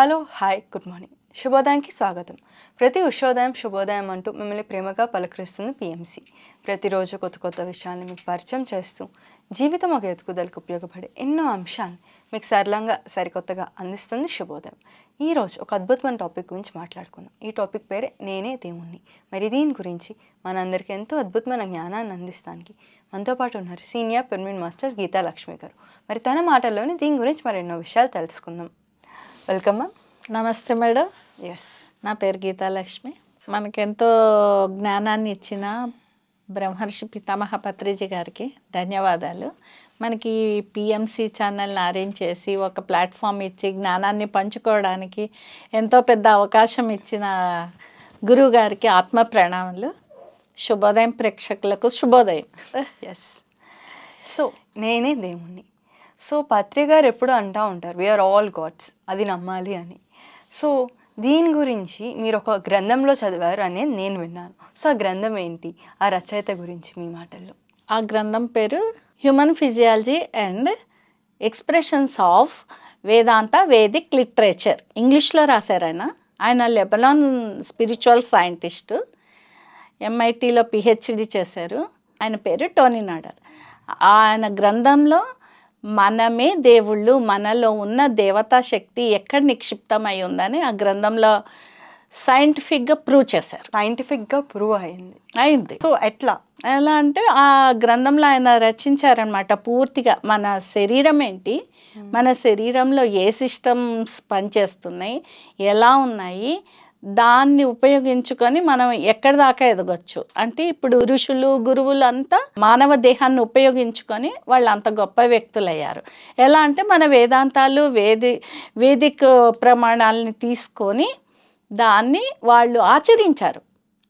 Hello hi good morning శుభోదయానికి స్వాగతం ప్రతి ఉషోదయం శుభోదయం అంటూ మిమ్మల్ని ప్రేమగా పలకరిస్తుంది పిఎంసి ప్రతిరోజు కొత్త కొత్త విషయాన్ని మీకు పరిచయం చేస్తూ జీవితం ఒక ఎదుగుదలకు ఉపయోగపడే ఎన్నో అంశాలు మీకు సరళంగా సరికొత్తగా అందిస్తుంది శుభోదయం ఈరోజు ఒక అద్భుతమైన టాపిక్ గురించి మాట్లాడుకుందాం ఈ టాపిక్ పేరే నేనే దేవుణ్ణి మరి దీని గురించి మనందరికీ ఎంతో అద్భుతమైన జ్ఞానాన్ని అందిస్తానికి మనతో పాటు ఉన్నారు senior pyramid master Geeta Lakshmi garu మరి తన మాటల్లోనే దీని గురించి మరెన్నో విషయాలు తెలుసుకుందాం వెల్కమ్ మ్యామ్ నమస్తే మేడం ఎస్ నా పేరు గీతాలక్ష్మి మనకెంతో జ్ఞానాన్ని ఇచ్చిన బ్రహ్మర్షి పితామహ పత్రిజీ గారికి ధన్యవాదాలు మనకి పిఎంసి ఛానల్ని అరేంజ్ చేసి ఒక ప్లాట్ఫామ్ ఇచ్చి జ్ఞానాన్ని పంచుకోవడానికి ఎంతో పెద్ద అవకాశం ఇచ్చిన గురువు గారికి ఆత్మ ప్రణామాలు శుభోదయం ప్రేక్షకులకు శుభోదయం ఎస్ సో నేనే దేవుణ్ణి సో పత్రి గారు ఎప్పుడు అంటూ ఉంటారు వీఆర్ ఆల్ గాడ్స్ అది నమ్మాలి అని సో దీని గురించి మీరు ఒక గ్రంథంలో చదివారు అనేది నేను విన్నాను సో ఆ గ్రంథం ఏంటి ఆ రచయిత గురించి మీ మాటల్లో ఆ గ్రంథం పేరు human physiology and expressions of Vedanta Vedic literature ఇంగ్లీష్లో రాశారు ఆయన ఆయన లెబనాన్ స్పిరిచువల్ సైంటిస్టు ఎంఐటీలో పిహెచ్డి చేశారు ఆయన పేరు టోనీ నాడర్ ఆయన గ్రంథంలో మనమే దేవుళ్ళు మనలో ఉన్న దేవతా శక్తి ఎక్కడ నిక్షిప్తమై ఉందని ఆ గ్రంథంలో సైంటిఫిక్గా ప్రూవ్ చేశారు సైంటిఫిక్గా ప్రూవ్ అయింది అయింది సో ఎట్లా ఎలా అంటే ఆ గ్రంథంలో ఆయన రచించారనమాట పూర్తిగా మన శరీరం ఏంటి మన శరీరంలో ఏ సిస్టమ్స్ పనిచేస్తున్నాయి ఎలా ఉన్నాయి దాన్ని ఉపయోగించుకొని మనం ఎక్కడి దాకా ఎదగొచ్చు అంటే ఇప్పుడు ఋషులు గురువులు అంతా మానవ దేహాన్ని ఉపయోగించుకొని వాళ్ళు అంత గొప్ప వ్యక్తులయ్యారు ఎలా అంటే మన వేదాంతాలు వేది వేదిక ప్రమాణాలని తీసుకొని దాన్ని వాళ్ళు ఆచరించారు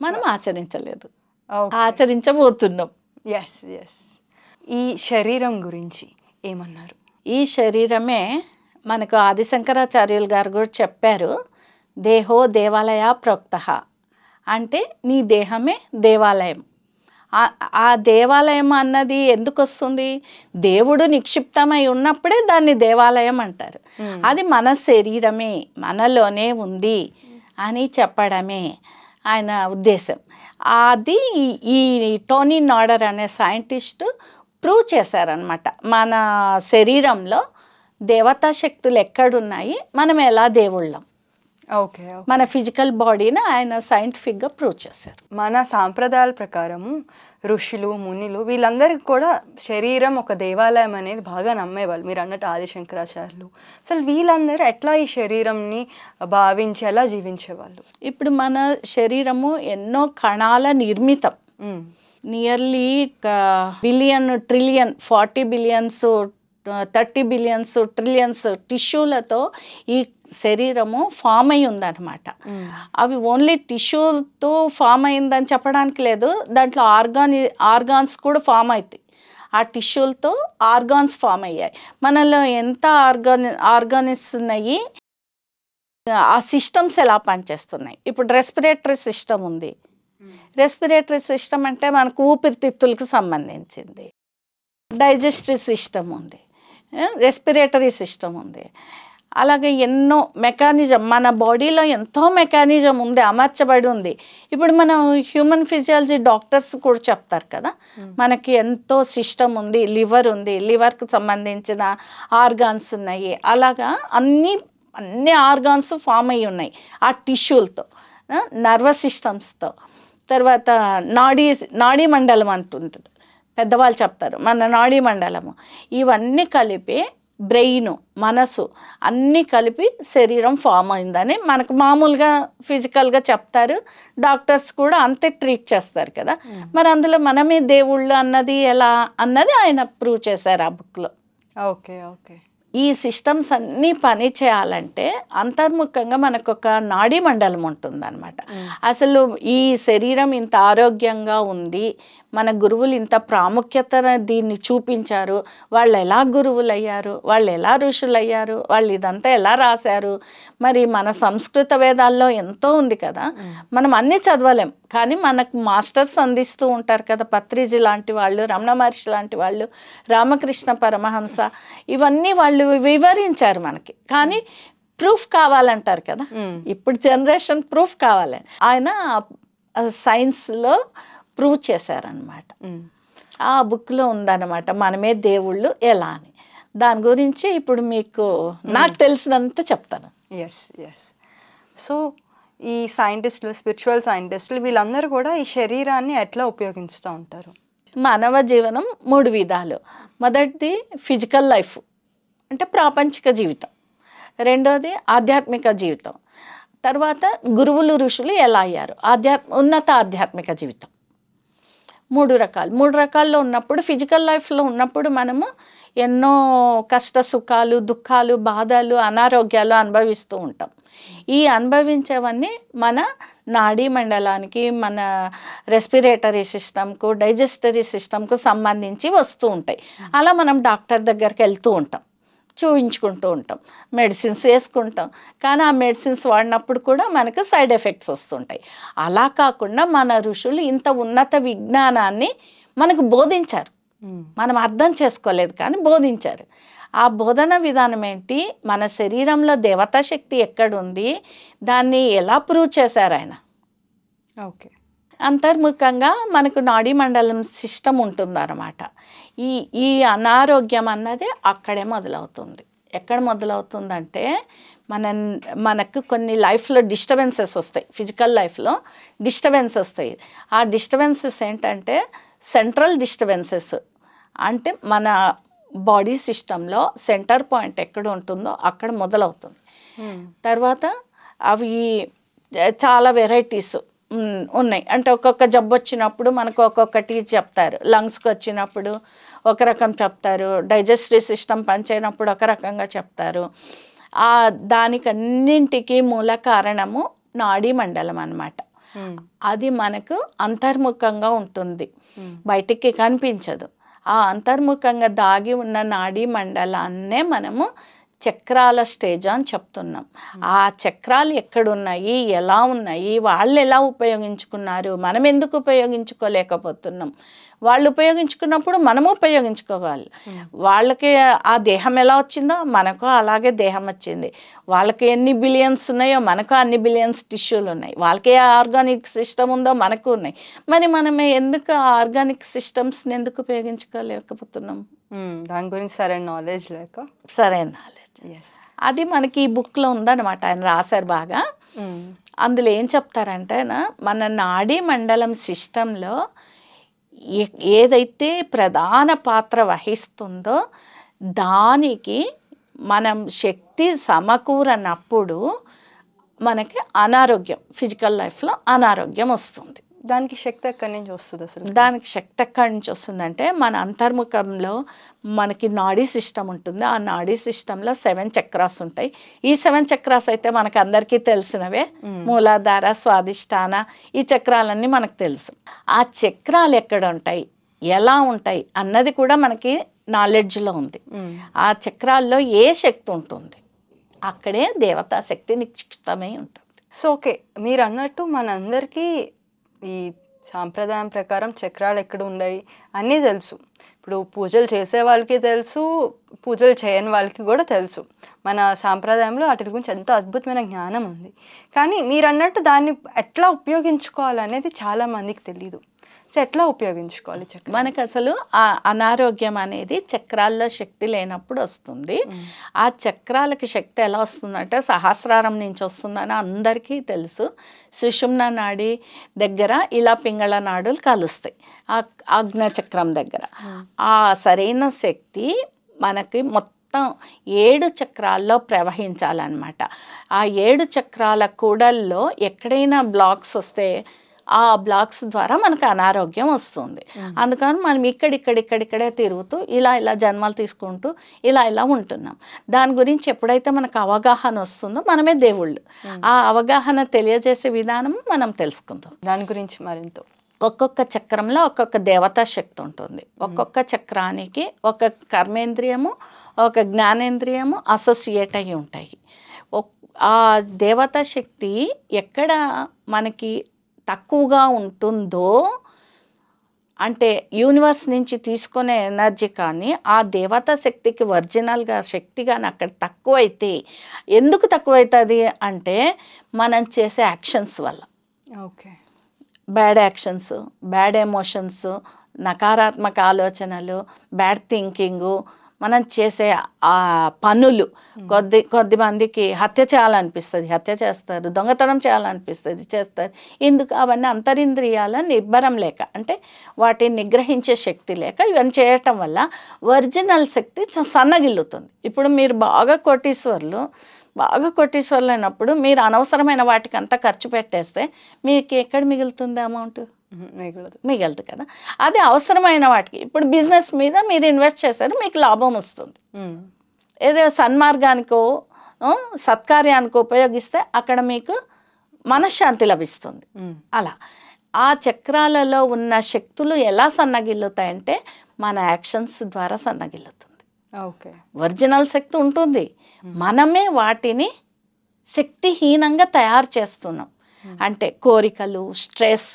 మనం ఆచరించలేదు ఆచరించబోతున్నాం ఎస్ ఎస్ ఈ శరీరం గురించి ఏమన్నారు ఈ శరీరమే మనకు ఆదిశంకరాచార్యులు గారు కూడా చెప్పారు దేహో దేవాలయ ప్రోక్త అంటే నీ దేహమే దేవాలయం ఆ దేవాలయం అన్నది ఎందుకు వస్తుంది దేవుడు నిక్షిప్తమై ఉన్నప్పుడే దాన్ని దేవాలయం అంటారు అది మన శరీరమే మనలోనే ఉంది అని చెప్పడమే ఆయన ఉద్దేశం అది ఈ టోనీ నాడర్ అనే సైంటిస్ట్ ప్రూవ్ చేశారనమాట మన శరీరంలో దేవతా శక్తులు ఎక్కడున్నాయి మనం ఎలా దేవుళ్ళం మన ఫిజికల్ బాడీని ఆయన సైంటిఫిక్గా ప్రూవ్ చేశారు మన సాంప్రదాయాల ప్రకారము ఋషులు మునిలు వీళ్ళందరికీ కూడా శరీరం ఒక దేవాలయం అనేది బాగా నమ్మేవాళ్ళు మీరు అన్నట్టు ఆదిశంకరాచార్యులు అసలు వీళ్ళందరూ ఎట్లా ఈ శరీరంని భావించి ఎలా జీవించేవాళ్ళు ఇప్పుడు మన శరీరము ఎన్నో కణాల నిర్మితం nearly billion trillion forty billions thirty billions trillions టిష్యూలతో ఈ శరీరము ఫామ్ అయి ఉందన్నమాట అవి ఓన్లీ టిష్యూతో ఫామ్ అయిందని చెప్పడానికి లేదు దాంట్లో ఆర్గాన్ ఆర్గాన్స్ కూడా ఫామ్ అవుతాయి ఆ టిష్యూలతో ఆర్గాన్స్ ఫామ్ అయ్యాయి మనలో ఎంత ఆర్గాని ఆర్గానిస్ ఉన్నాయి ఆ సిస్టమ్స్ ఎలా పనిచేస్తున్నాయి ఇప్పుడు రెస్పిరేటరీ సిస్టమ్ ఉంది రెస్పిరేటరీ సిస్టమ్ అంటే మనకు ఊపిరితిత్తులకు సంబంధించింది డైజెస్టివ్ సిస్టమ్ ఉంది రెస్పిరేటరీ సిస్టమ్ ఉంది అలాగే ఎన్నో మెకానిజం మన బాడీలో ఎంతో మెకానిజం ఉంది అమర్చబడి ఉంది ఇప్పుడు మనం హ్యూమన్ ఫిజియాలజీ డాక్టర్స్ కూడా చెప్తారు కదా మనకి ఎంతో సిస్టమ్ ఉంది లివర్ ఉంది లివర్కి సంబంధించిన ఆర్గాన్స్ ఉన్నాయి అలాగా అన్ని అన్ని ఆర్గాన్స్ ఫామ్ అయ్యి ఉన్నాయి ఆ టిష్యూలతో నర్వస్ సిస్టమ్స్తో తర్వాత నాడీ నాడీ మండలం అంటుంటుంది పెద్దవాళ్ళు చెప్తారు మన నాడీ మండలము ఇవన్నీ కలిపి బ్రెయిన్ మనసు అన్నీ కలిపి శరీరం ఫామ్ అయిందని మనకు మామూలుగా ఫిజికల్గా చెప్తారు డాక్టర్స్ కూడా అంతే ట్రీట్ చేస్తారు కదా మరి అందులో మనమే దేవుళ్ళు అన్నది ఎలా అన్నది ఆయన ప్రూవ్ చేశారు ఆ బుక్లో ఓకే ఓకే ఈ సిస్టమ్స్ అన్నీ పని చేయాలంటే అంతర్ముఖంగా మనకు ఒక నాడీ మండలం ఉంటుందన్నమాట అసలు ఈ శరీరం ఇంత ఆరోగ్యంగా ఉంది మన గురువులు ఇంత ప్రాముఖ్యత దీన్ని చూపించారు వాళ్ళు ఎలా గురువులు అయ్యారు వాళ్ళు ఎలా ఋషులు అయ్యారు వాళ్ళు ఇదంతా ఎలా రాశారు మరి మన సంస్కృత వేదాల్లో ఎంతో ఉంది కదా మనం అన్నీ చదవలేం కానీ మనకు మాస్టర్స్ అందిస్తూ ఉంటారు కదా పత్రిజి లాంటి వాళ్ళు రమణ మహర్షి లాంటి వాళ్ళు రామకృష్ణ పరమహంస ఇవన్నీ వాళ్ళు వివరించారు మనకి కానీ ప్రూఫ్ కావాలంటారు కదా ఇప్పుడు జనరేషన్ ప్రూఫ్ కావాలి ఆయన సైన్స్లో ప్రూవ్ చేశారనమాట ఆ బుక్లో ఉందన్నమాట మనమే దేవుళ్ళు ఎలా అని దాని గురించి ఇప్పుడు మీకు నాకు తెలిసినంత చెప్తాను ఎస్ ఎస్ సో ఈ సైంటిస్టులు స్పిరిచువల్ సైంటిస్టులు వీళ్ళందరూ కూడా ఈ శరీరాన్ని ఎట్లా ఉపయోగిస్తూ ఉంటారు మానవ జీవనం మూడు విధాలు మొదటిది ఫిజికల్ లైఫ్ అంటే ప్రాపంచిక జీవితం రెండోది ఆధ్యాత్మిక జీవితం తర్వాత గురువులు ఋషులు ఎలా అయ్యారు ఆధ్యాత్మ ఉన్నత ఆధ్యాత్మిక జీవితం మూడు రకాలు మూడు రకాల్లో ఉన్నప్పుడు ఫిజికల్ లైఫ్లో ఉన్నప్పుడు మనము ఎన్నో కష్ట సుఖాలు దుఃఖాలు బాధలు అనారోగ్యాలు అనుభవిస్తూ ఉంటాం ఈ అనుభవించేవన్నీ మన నాడీ మండలానికి మన రెస్పిరేటరీ సిస్టమ్కు డైజెస్టరీ సిస్టమ్కు సంబంధించి వస్తూ ఉంటాయి అలా మనం డాక్టర్ దగ్గరికి వెళ్తూ ఉంటాం చూపించుకుంటూ ఉంటాం మెడిసిన్స్ వేసుకుంటాం కానీ ఆ మెడిసిన్స్ వాడినప్పుడు కూడా మనకు సైడ్ ఎఫెక్ట్స్ వస్తుంటాయి అలా కాకుండా మన ఋషులు ఇంత ఉన్నత విజ్ఞానాన్ని మనకు బోధించారు మనం అర్థం చేసుకోలేదు కానీ బోధించారు ఆ బోధన విధానం ఏంటి మన శరీరంలో దేవతా శక్తి ఎక్కడుంది దాన్ని ఎలా ప్రూవ్ చేశారు ఆయన ఓకే అంతర్ముఖంగా మనకు నాడీ మండలం సిస్టమ్ ఉంటుందన్నమాట ఈ ఈ అనారోగ్యం అన్నది అక్కడే మొదలవుతుంది ఎక్కడ మొదలవుతుందంటే మన మనకు కొన్ని లైఫ్లో డిస్టర్బెన్సెస్ వస్తాయి ఫిజికల్ లైఫ్లో డిస్టర్బెన్స్ వస్తాయి ఆ డిస్టర్బెన్సెస్ ఏంటంటే సెంట్రల్ డిస్టర్బెన్సెస్ అంటే మన బాడీ సిస్టంలో సెంటర్ పాయింట్ ఎక్కడ ఉంటుందో అక్కడ మొదలవుతుంది తర్వాత అవి చాలా వెరైటీస్ ఉన్నాయి అంటే ఒక్కొక్క జబ్బు వచ్చినప్పుడు మనకు ఒక్కొక్కటి చెప్తారు లంగ్స్కి వచ్చినప్పుడు ఒక రకం చెప్తారు డైజెస్టివ్ సిస్టమ్ పనిచేయనప్పుడు ఒక రకంగా చెప్తారు ఆ దానికన్నింటికి మూల కారణము నాడీ మండలం అనమాట అది మనకు అంతర్ముఖంగా ఉంటుంది బయటికి కనిపించదు ఆ అంతర్ముఖంగా దాగి ఉన్న నాడీ మండలాన్నే మనము చక్రాల స్టేజ్ అని చెప్తున్నాం ఆ చక్రాలు ఎక్కడున్నాయి ఎలా ఉన్నాయి వాళ్ళు ఎలా ఉపయోగించుకున్నారు మనం ఎందుకు ఉపయోగించుకోలేకపోతున్నాం వాళ్ళు ఉపయోగించుకున్నప్పుడు మనము ఉపయోగించుకోవాలి hmm. వాళ్ళకి ఆ దేహం ఎలా వచ్చిందో మనకు అలాగే దేహం వచ్చింది వాళ్ళకి ఎన్ని బిలియన్స్ ఉన్నాయో మనకు అన్ని బిలియన్స్ టిష్యూలు ఉన్నాయి వాళ్ళకి ఏ ఆర్గానిక్ సిస్టమ్ ఉందో మనకు ఉన్నాయి మరి మనం ఎందుకు ఆ ఆర్గానిక్ సిస్టమ్స్ని ఎందుకు ఉపయోగించుకోలేకపోతున్నాం hmm. దాని గురించి సరైన నాలెడ్జ్ లేక సరైన నాలెడ్జ్ అది మనకి ఈ బుక్లో ఉందన్నమాట ఆయన రాశారు బాగా అందులో ఏం చెప్తారంటే మన నాడీ మండలం సిస్టంలో ఏదైతే ప్రధాన పాత్ర వహిస్తుందో దానికి మనం శక్తి సమకూరనప్పుడు మనకి అనారోగ్యం ఫిజికల్ లైఫ్లో అనారోగ్యం వస్తుంది దానికి శక్తి ఎక్కడి నుంచి వస్తుంది అసలు దానికి శక్తి ఎక్కడి నుంచి వస్తుందంటే మన అంతర్ముఖంలో మనకి నాడీ సిస్టమ్ ఉంటుంది ఆ నాడీ సిస్టంలో సెవెన్ చక్రాస్ ఉంటాయి ఈ సెవెన్ చక్రాస్ అయితే మనకు అందరికీ తెలిసినవే మూలాధార స్వాదిష్టాన ఈ చక్రాలన్నీ మనకు తెలుసు ఆ చక్రాలు ఎక్కడ ఉంటాయి ఎలా ఉంటాయి అన్నది కూడా మనకి నాలెడ్జ్లో ఉంది ఆ చక్రాల్లో ఏ శక్తి ఉంటుంది అక్కడే దేవతా శక్తి నిక్షిప్తమై ఉంటుంది సో ఓకే మీరు అన్నట్టు మనందరికీ ఈ సాంప్రదాయం ప్రకారం చక్రాలు ఎక్కడ ఉన్నాయి అన్నీ తెలుసు ఇప్పుడు పూజలు చేసే వాళ్ళకి తెలుసు పూజలు చేయని వాళ్ళకి కూడా తెలుసు మన సాంప్రదాయంలో వాటి గురించి ఎంతో అద్భుతమైన జ్ఞానం ఉంది కానీ మీరు అన్నట్టు దాన్ని ఎట్లా ఉపయోగించుకోవాలనేది చాలామందికి తెలియదు సో ఎట్లా ఉపయోగించుకోవాలి చక్రం మనకు అసలు ఆ అనారోగ్యం అనేది చక్రాల్లో శక్తి లేనప్పుడు వస్తుంది ఆ చక్రాలకి శక్తి ఎలా వస్తుందంటే సహస్రారం నుంచి వస్తుందని అందరికీ తెలుసు సుషుమ్న నాడి దగ్గర ఇలా పింగళ నాడులు కలుస్తాయి ఆజ్ఞ చక్రం దగ్గర ఆ సరైన శక్తి మనకి మొత్తం మొత్తం ఏడు చక్రాల్లో ప్రవహించాలన్నమాట ఆ ఏడు చక్రాల కూడల్లో ఎక్కడైనా బ్లాక్స్ వస్తే ఆ బ్లాక్స్ ద్వారా మనకు అనారోగ్యం వస్తుంది అందుకని మనం ఇక్కడిక్కడిక్కడిక్కడే తిరుగుతూ ఇలా ఇలా జన్మలు తీసుకుంటూ ఇలా ఇలా ఉంటున్నాం దాని గురించి ఎప్పుడైతే మనకు అవగాహన వస్తుందో మనమే దేవుళ్ళు ఆ అవగాహన తెలియజేసే విధానం మనం తెలుసుకుందాం దాని గురించి మరింత ఒక్కొక్క చక్రంలో ఒక్కొక్క దేవతా శక్తి ఉంటుంది ఒక్కొక్క చక్రానికి ఒక కర్మేంద్రియము ఒక జ్ఞానేంద్రియము అసోసియేట్ అయి ఉంటాయి ఆ దేవతా శక్తి ఎక్కడ మనకి తక్కువగా ఉంటుందో అంటే యూనివర్స్ నుంచి తీసుకునే ఎనర్జీ కానీ ఆ దేవతా శక్తికి ఒరిజినల్గా శక్తి కానీ అక్కడ తక్కువైతే ఎందుకు తక్కువైతుంది అంటే మనం చేసే యాక్షన్స్ వల్ల okay bad actions bad emotions నకారాత్మక ఆలోచనలు బ్యాడ్ థింకింగు మనం చేసే ఆ పనులు కొద్ది కొద్ది మందికి హత్య చేయాలనిపిస్తుంది హత్య చేస్తారు దొంగతనం చేయాలనిపిస్తుంది చేస్తారు ఎందుకు అవన్నీ అంతరింద్రియాల నిబ్బరం లేక అంటే వాటిని నిగ్రహించే శక్తి లేక ఇవన్నీ చేయటం వల్ల ఒరిజినల్ శక్తి సన్నగిల్లుతుంది ఇప్పుడు మీరు బాగా కోటీశ్వర్లు బాగా అయినప్పుడు మీరు అనవసరమైన వాటికి అంతా ఖర్చు పెట్టేస్తే మీకు ఎక్కడ మిగులుతుంది అమౌంట్ మిగలదు మిగలదు కదా అది అవసరమైన వాటికి ఇప్పుడు బిజినెస్ మీద మీరు ఇన్వెస్ట్ చేశారు మీకు లాభం వస్తుంది ఏదో సన్మార్గానికో సత్కార్యానికో ఉపయోగిస్తే అక్కడ మీకు మనశ్శాంతి లభిస్తుంది అలా ఆ చక్రాలలో ఉన్న శక్తులు ఎలా సన్నగిల్లుతాయంటే మన యాక్షన్స్ ద్వారా సన్నగిల్లుతుంది ఓకే ఒరిజినల్ శక్తి ఉంటుంది మనమే వాటిని శక్తిహీనంగా తయారు చేస్తున్నాం అంటే కోరికలు స్ట్రెస్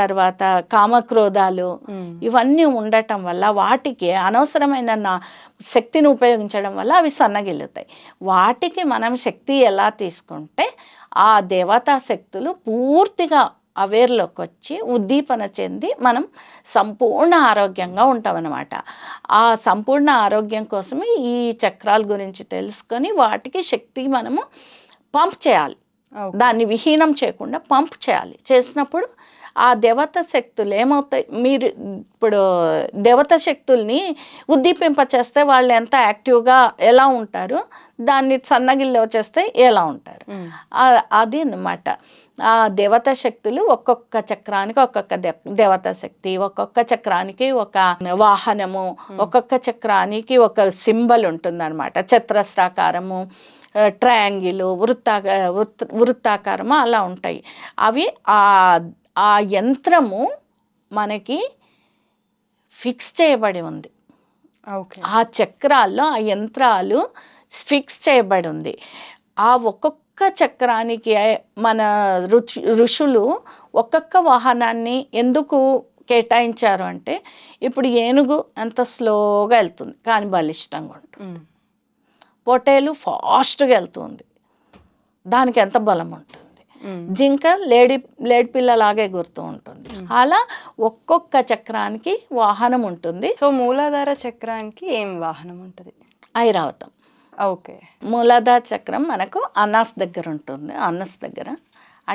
తర్వాత కామక్రోధాలు ఇవన్నీ ఉండటం వల్ల వాటికి అనవసరమైన నా శక్తిని ఉపయోగించడం వల్ల అవి సన్నగిల్లుతాయి వాటికి మనం శక్తి ఎలా తీసుకుంటే ఆ దేవతా శక్తులు పూర్తిగా అవేర్లోకి వచ్చి ఉద్దీపన చెంది మనం సంపూర్ణ ఆరోగ్యంగా ఉంటామన్నమాట ఆ సంపూర్ణ ఆరోగ్యం కోసమే ఈ చక్రాల గురించి తెలుసుకొని వాటికి శక్తి మనము పంప్ చేయాలి దాన్ని విహీనం చేయకుండా పంప్ చేయాలి చేసినప్పుడు ఆ దేవత శక్తులు ఏమవుతాయి మీరు ఇప్పుడు దేవత శక్తుల్ని ఉద్దీపింపచేస్తే వాళ్ళు ఎంత యాక్టివ్గా ఎలా ఉంటారు దాన్ని సన్నగిల్లో వచ్చేస్తే ఎలా ఉంటారు అది అనమాట ఆ దేవత శక్తులు ఒక్కొక్క చక్రానికి ఒక్కొక్క దేవత శక్తి ఒక్కొక్క చక్రానికి ఒక వాహనము ఒక్కొక్క చక్రానికి ఒక సింబల్ ఉంటుందన్నమాట చత్రస్రాకారము ట్రయాంగిల్ వృత్ వృత్తాకారము అలా ఉంటాయి అవి ఆ ఆ యంత్రము మనకి ఫిక్స్ చేయబడి ఉంది ఆ చక్రాల్లో ఆ యంత్రాలు ఫిక్స్ చేయబడి ఉంది ఆ ఒక్కొక్క చక్రానికి మన ఋషులు ఒక్కొక్క వాహనాన్ని ఎందుకు కేటాయించారు అంటే ఇప్పుడు ఏనుగు ఎంత స్లోగా వెళ్తుంది కానీ బలిష్టంగా ఉంటుంది పొటేలు ఫాస్ట్గా వెళ్తుంది దానికి ఎంత బలం ఉంటుంది జింక లేడీ లేడ్ పిల్ల లాగే గుర్తు ఉంటుంది అలా ఒక్కొక్క చక్రానికి వాహనం ఉంటుంది సో మూలాధార చక్రానికి ఏం వాహనం ఉంటుంది ఐరావతం ఓకే మూలాధార చక్రం మనకు అన్నాస్ దగ్గర ఉంటుంది అన్నాస్ దగ్గర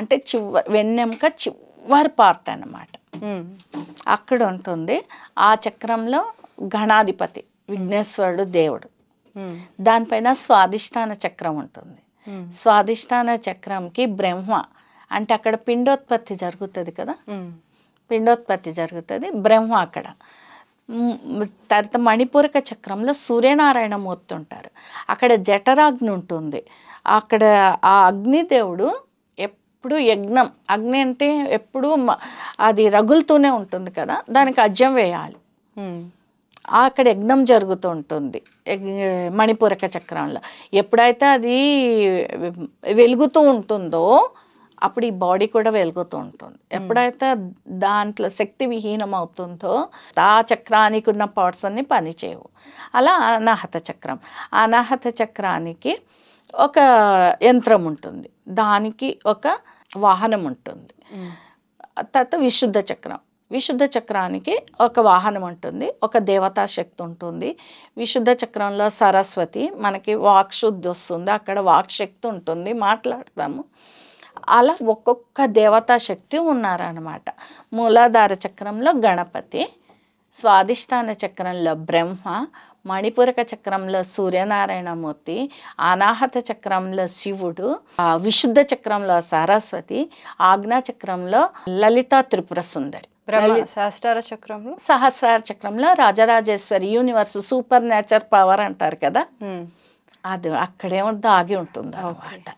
అంటే చివ వెన్నెముక చివరి పార్ట్ అనమాట అక్కడ ఉంటుంది ఆ చక్రంలో గణాధిపతి విఘ్నేశ్వరుడు దేవుడు దానిపైన స్వాధిష్టాన చక్రం ఉంటుంది Hmm. స్వాధిష్టాన చక్రంకి బ్రహ్మ అంటే అక్కడ పిండోత్పత్తి జరుగుతుంది కదా hmm. పిండోత్పత్తి జరుగుతుంది బ్రహ్మ అక్కడ hmm, తర్వాత మణిపూరక చక్రంలో సూర్యనారాయణ మూర్తి ఉంటారు అక్కడ జఠరాగ్ని ఉంటుంది అక్కడ ఆ అగ్నిదేవుడు ఎప్పుడు యజ్ఞం అగ్ని అంటే ఎప్పుడు అది రగులుతూనే ఉంటుంది కదా దానికి అజ్యం వేయాలి అక్కడ యజ్ఞం జరుగుతూ ఉంటుంది మణిపూరక చక్రంలో ఎప్పుడైతే అది వెలుగుతూ ఉంటుందో అప్పుడు ఈ బాడీ కూడా వెలుగుతూ ఉంటుంది ఎప్పుడైతే దాంట్లో శక్తి విహీనం అవుతుందో ఆ చక్రానికి ఉన్న పార్ట్స్ అన్ని పనిచేయవు అలా అనాహత చక్రం అనాహత చక్రానికి ఒక యంత్రం ఉంటుంది దానికి ఒక వాహనం ఉంటుంది తర్వాత విశుద్ధ చక్రం విశుద్ధ చక్రానికి ఒక వాహనం ఉంటుంది ఒక దేవతా శక్తి ఉంటుంది విశుద్ధ చక్రంలో సరస్వతి మనకి వాక్ శుద్ధి వస్తుంది అక్కడ వాక్ శక్తి ఉంటుంది మాట్లాడతాము అలా ఒక్కొక్క దేవతా శక్తి ఉన్నారనమాట మూలాధార చక్రంలో గణపతి స్వాధిష్టాన చక్రంలో బ్రహ్మ మణిపూరక చక్రంలో సూర్యనారాయణమూర్తి అనాహత చక్రంలో శివుడు విశుద్ధ చక్రంలో సరస్వతి ఆజ్ఞా చక్రంలో లలితా త్రిపుర సుందరి సహస్రార చక్రంలో చక్రంలో Rajarajeshwari universe super nature power అంటారు కదా అది అక్కడేమో దాగి ఉంటుంది అనమాట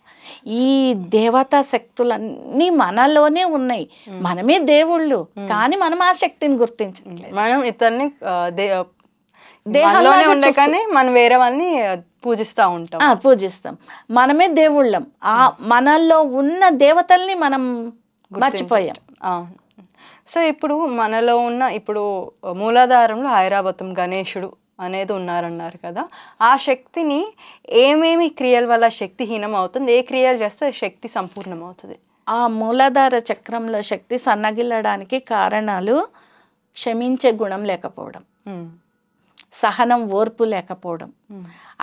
ఈ దేవతా శక్తులన్నీ మనలోనే ఉన్నాయి మనమే దేవుళ్ళు కానీ మనం ఆ శక్తిని గుర్తించలేదు మనం ఇతన్ని దేహంలోనే మనం వేరే పూజిస్తూ ఉంటాం పూజిస్తాం మనమే దేవుళ్ళం ఆ మనల్లో ఉన్న దేవతల్ని మనం మర్చిపోయాం సో ఇప్పుడు మనలో ఉన్న ఇప్పుడు మూలాధారంలో ఐరావతం గణేశుడు అనేది ఉన్నారన్నారు కదా ఆ శక్తిని ఏమేమి క్రియల వల్ల శక్తిహీనం అవుతుంది ఏ క్రియలు చేస్తే శక్తి సంపూర్ణం అవుతుంది ఆ మూలాధార చక్రంలో శక్తి సన్నగిల్లడానికి కారణాలు క్షమించే గుణం లేకపోవడం సహనం ఓర్పు లేకపోవడం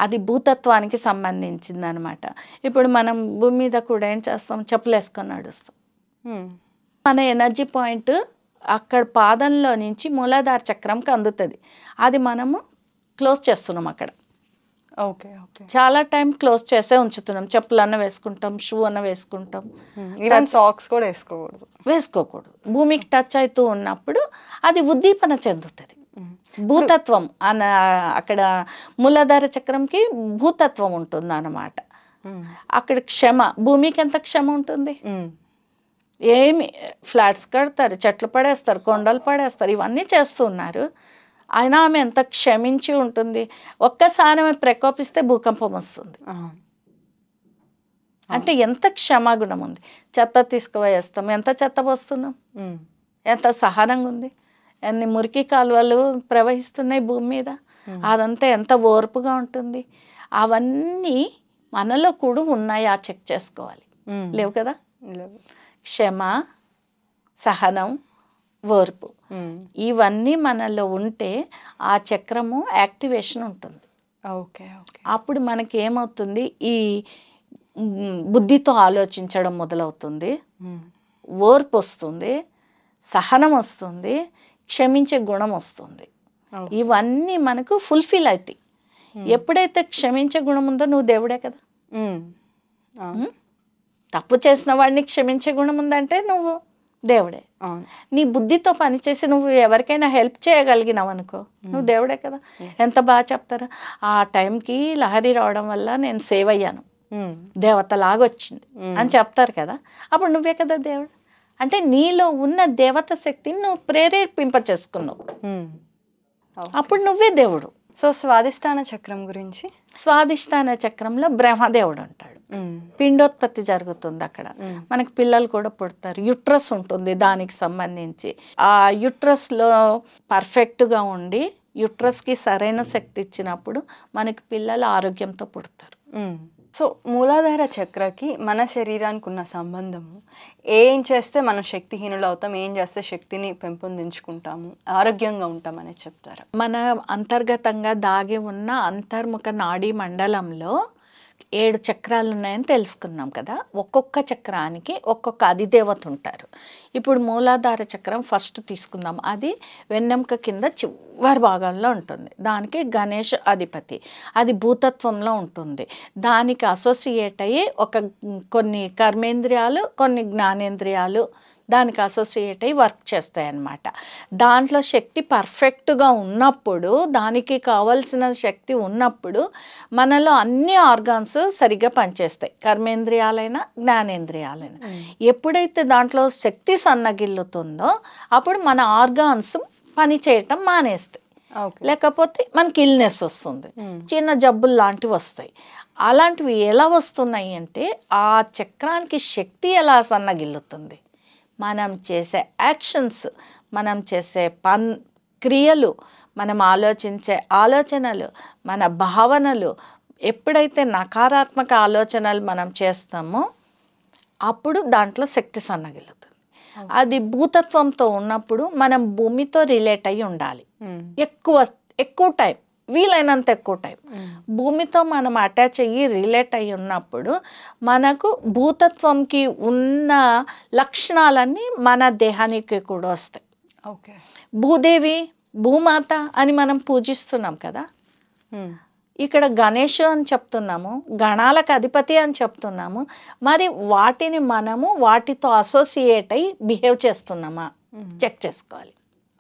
అది భూతత్వానికి సంబంధించింది అనమాట ఇప్పుడు మనం భూమి మీద కూడా ఏం చేస్తాం చెప్పులు వేసుకొని నడుస్తాం మన ఎనర్జీ పాయింట్ అక్కడ పాదంలో నుంచి మూలాధార చక్రంకి అందుతుంది అది మనము క్లోజ్ చేస్తున్నాం అక్కడ ఓకే ఓకే చాలా టైం క్లోజ్ చేసే ఉంచుతున్నాం చెప్పులు అన్న వేసుకుంటాం షూ అన్న వేసుకుంటాం సాక్స్ కూడా వేసుకోకూడదు వేసుకోకూడదు భూమికి టచ్ అవుతూ ఉన్నప్పుడు అది ఉద్దీపన చెందుతుంది భూతత్వం అన్న అక్కడ మూలాధార చక్రంకి భూతత్వం ఉంటుంది అన్నమాట అక్కడ క్షమ భూమికి ఎంత క్షమ ఉంటుంది ఏమి ఫ్లాట్స్ కడతారు చెట్లు పడేస్తారు కొండలు పడేస్తారు ఇవన్నీ చేస్తున్నారు అయినా ఆమె ఎంత క్షమించి ఉంటుంది ఒక్కసారి ఆమె ప్రకోపిస్తే భూకంపం వస్తుంది అంటే ఎంత క్షమాగుణం ఉంది చెత్త తీసుకువేస్తాం ఎంత చెత్త పోస్తున్నాం ఎంత సహనంగా ఉంది ఎన్ని మురికి కాలువలు ప్రవహిస్తున్నాయి భూమి మీద అదంతా ఎంత ఓర్పుగా ఉంటుంది అవన్నీ మనలో కూడా ఉన్నాయా చెక్ చేసుకోవాలి లేవు కదా లేవు క్షమ సహనం ఓర్పు ఇవన్నీ మనలో ఉంటే ఆ చక్రము యాక్టివేషన్ ఉంటుంది ఓకే ఓకే అప్పుడు మనకి ఏమవుతుంది ఈ బుద్ధితో ఆలోచించడం మొదలవుతుంది ఓర్పు వస్తుంది సహనం వస్తుంది క్షమించే గుణం వస్తుంది ఇవన్నీ మనకు ఫుల్ఫిల్ అవుతాయి ఎప్పుడైతే క్షమించే గుణం ఉందో నువ్వు దేవుడే కదా తప్పు చేసిన వాడిని క్షమించే గుణం ఉందంటే నువ్వు దేవుడే నీ బుద్ధితో పనిచేసి నువ్వు ఎవరికైనా హెల్ప్ చేయగలిగినావు అనుకో నువ్వు దేవుడే కదా ఎంత బాగా చెప్తారు ఆ టైంకి లహరి రావడం వల్ల నేను సేవ్ అయ్యాను దేవత లాగొచ్చింది అని చెప్తారు కదా అప్పుడు నువ్వే కదా దేవుడు అంటే నీలో ఉన్న దేవత శక్తిని నువ్వు ప్రేరేపింప చేసుకున్నావు అప్పుడు నువ్వే దేవుడు సో స్వాదిష్టాన చక్రం గురించి స్వాదిష్టాన చక్రంలో బ్రహ్మదేవుడు ఉంటాడు పిండోత్పత్తి జరుగుతుంది అక్కడ మనకి పిల్లలు కూడా పుడతారు యుట్రస్ ఉంటుంది దానికి సంబంధించి ఆ పర్ఫెక్ట్ పర్ఫెక్ట్గా ఉండి కి సరైన శక్తి ఇచ్చినప్పుడు మనకి పిల్లలు ఆరోగ్యంతో పుడతారు సో మూలాధార చక్రకి మన శరీరానికి ఉన్న సంబంధము ఏం చేస్తే మనం శక్తిహీనులు అవుతాం ఏం చేస్తే శక్తిని పెంపొందించుకుంటాము ఆరోగ్యంగా ఉంటామని చెప్తారు మన అంతర్గతంగా దాగి ఉన్న అంతర్ముఖ నాడీ మండలంలో ఏడు చక్రాలు ఉన్నాయని తెలుసుకున్నాం కదా ఒక్కొక్క చక్రానికి ఒక్కొక్క అధిదేవత ఉంటారు ఇప్పుడు మూలాధార చక్రం ఫస్ట్ తీసుకుందాం అది వెన్నెముక కింద చివరి భాగంలో ఉంటుంది దానికి గణేష్ అధిపతి అది భూతత్వంలో ఉంటుంది దానికి అసోసియేట్ అయ్యి ఒక కొన్ని కర్మేంద్రియాలు కొన్ని జ్ఞానేంద్రియాలు దానికి అసోసియేట్ అయ్యి వర్క్ చేస్తాయన్నమాట దాంట్లో శక్తి పర్ఫెక్ట్గా ఉన్నప్పుడు దానికి కావలసిన శక్తి ఉన్నప్పుడు మనలో అన్ని ఆర్గాన్స్ సరిగ్గా పనిచేస్తాయి కర్మేంద్రియాలైనా జ్ఞానేంద్రియాలైనా ఎప్పుడైతే దాంట్లో శక్తి సన్నగిల్లుతుందో అప్పుడు మన ఆర్గాన్స్ పని చేయటం మానేస్తాయి లేకపోతే మనకి ఇల్నెస్ వస్తుంది చిన్న జబ్బులు లాంటివి వస్తాయి అలాంటివి ఎలా వస్తున్నాయి అంటే ఆ చక్రానికి శక్తి ఎలా సన్నగిల్లుతుంది మనం చేసే యాక్షన్స్ మనం చేసే పన్ క్రియలు మనం ఆలోచించే ఆలోచనలు మన భావనలు ఎప్పుడైతే నకారాత్మక ఆలోచనలు మనం చేస్తామో అప్పుడు దాంట్లో శక్తి సన్నగిలుతుంది అది భూతత్వంతో ఉన్నప్పుడు మనం భూమితో రిలేట్ అయి ఉండాలి ఎక్కువ ఎక్కువ టైం వీలైనంత ఎక్కువ టైం భూమితో మనం అటాచ్ అయ్యి రిలేట్ అయ్యి ఉన్నప్పుడు మనకు భూతత్వంకి ఉన్న లక్షణాలన్నీ మన దేహానికి కూడా వస్తాయి ఓకే భూదేవి భూమాత అని మనం పూజిస్తున్నాం కదా ఇక్కడ గణేష్ అని చెప్తున్నాము గణాలకు అధిపతి అని చెప్తున్నాము మరి వాటిని మనము వాటితో అసోసియేట్ అయ్యి బిహేవ్ చేస్తున్నామా చెక్ చేసుకోవాలి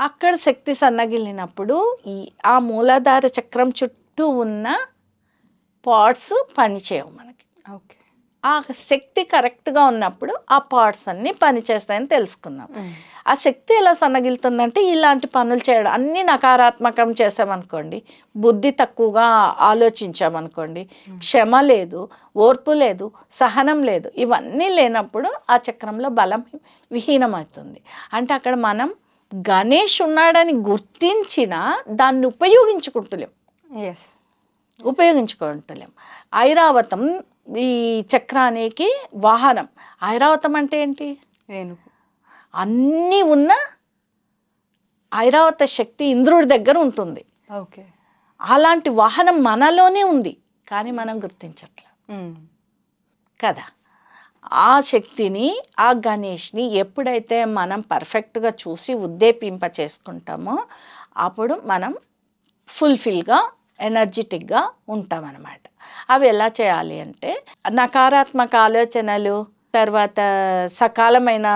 అక్కడ శక్తి సన్నగిలినప్పుడు ఈ ఆ మూలాధార చక్రం చుట్టూ ఉన్న పార్ట్స్ పనిచేయవు మనకి ఓకే ఆ శక్తి కరెక్ట్గా ఉన్నప్పుడు ఆ పార్ట్స్ అన్నీ పనిచేస్తాయని తెలుసుకున్నాం ఆ శక్తి ఎలా సన్నగిలుతుందంటే ఇలాంటి పనులు చేయడం అన్నీ నకారాత్మకం చేసామనుకోండి బుద్ధి తక్కువగా ఆలోచించామనుకోండి క్షమ లేదు ఓర్పు లేదు సహనం లేదు ఇవన్నీ లేనప్పుడు ఆ చక్రంలో బలం విహీనమవుతుంది అంటే అక్కడ మనం గణేష్ ఉన్నాడని గుర్తించిన దాన్ని ఉపయోగించుకుంటలేం ఎస్ ఉపయోగించుకుంటలేం ఐరావతం ఈ చక్రానికి వాహనం ఐరావతం అంటే ఏంటి నేను అన్నీ ఉన్న ఐరావత శక్తి ఇంద్రుడి దగ్గర ఉంటుంది ఓకే అలాంటి వాహనం మనలోనే ఉంది కానీ మనం గుర్తించట్లే కదా ఆ శక్తిని ఆ గణేష్ని ఎప్పుడైతే మనం పర్ఫెక్ట్గా చూసి ఉద్దేపింప చేసుకుంటామో అప్పుడు మనం ఫుల్ఫిల్గా ఎనర్జెటిక్గా ఉంటామన్నమాట అవి ఎలా చేయాలి అంటే నకారాత్మక ఆలోచనలు తర్వాత సకాలమైన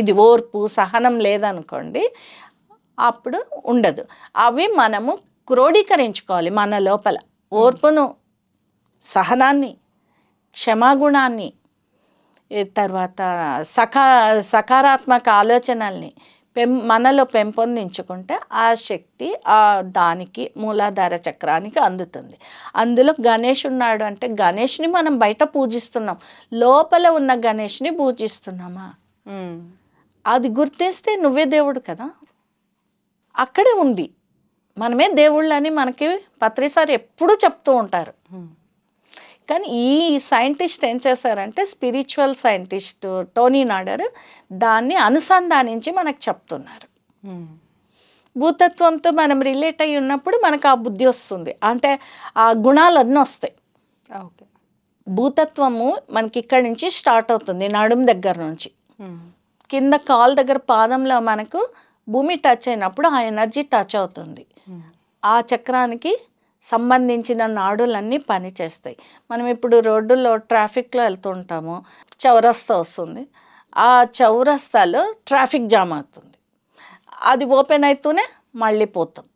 ఇది ఓర్పు సహనం లేదనుకోండి అప్పుడు ఉండదు అవి మనము క్రోడీకరించుకోవాలి మన లోపల ఓర్పును సహనాన్ని క్షమాగుణాన్ని తర్వాత సకా సకారాత్మక ఆలోచనల్ని పెం మనలో పెంపొందించుకుంటే ఆ శక్తి ఆ దానికి మూలాధార చక్రానికి అందుతుంది అందులో గణేష్ ఉన్నాడు అంటే గణేష్ని మనం బయట పూజిస్తున్నాం లోపల ఉన్న గణేష్ని పూజిస్తున్నామా అది గుర్తిస్తే నువ్వే దేవుడు కదా అక్కడే ఉంది మనమే దేవుళ్ళని మనకి పత్రిసారి ఎప్పుడూ చెప్తూ ఉంటారు కానీ ఈ సైంటిస్ట్ ఏం చేశారంటే స్పిరిచువల్ సైంటిస్ట్ టోనీ నాడర్ దాన్ని అనుసంధానించి మనకు చెప్తున్నారు భూతత్వంతో మనం రిలేట్ అయి ఉన్నప్పుడు మనకు ఆ బుద్ధి వస్తుంది అంటే ఆ గుణాలు అన్నీ వస్తాయి ఓకే భూతత్వము మనకి ఇక్కడ నుంచి స్టార్ట్ అవుతుంది నడుము దగ్గర నుంచి కింద కాల్ దగ్గర పాదంలో మనకు భూమి టచ్ అయినప్పుడు ఆ ఎనర్జీ టచ్ అవుతుంది ఆ చక్రానికి సంబంధించిన నాడులన్నీ పనిచేస్తాయి మనం ఇప్పుడు రోడ్డులో ట్రాఫిక్లో వెళ్తూ ఉంటాము చౌరస్తా వస్తుంది ఆ చౌరస్తాలో ట్రాఫిక్ జామ్ అవుతుంది అది ఓపెన్ అవుతూనే మళ్ళీ పోతాం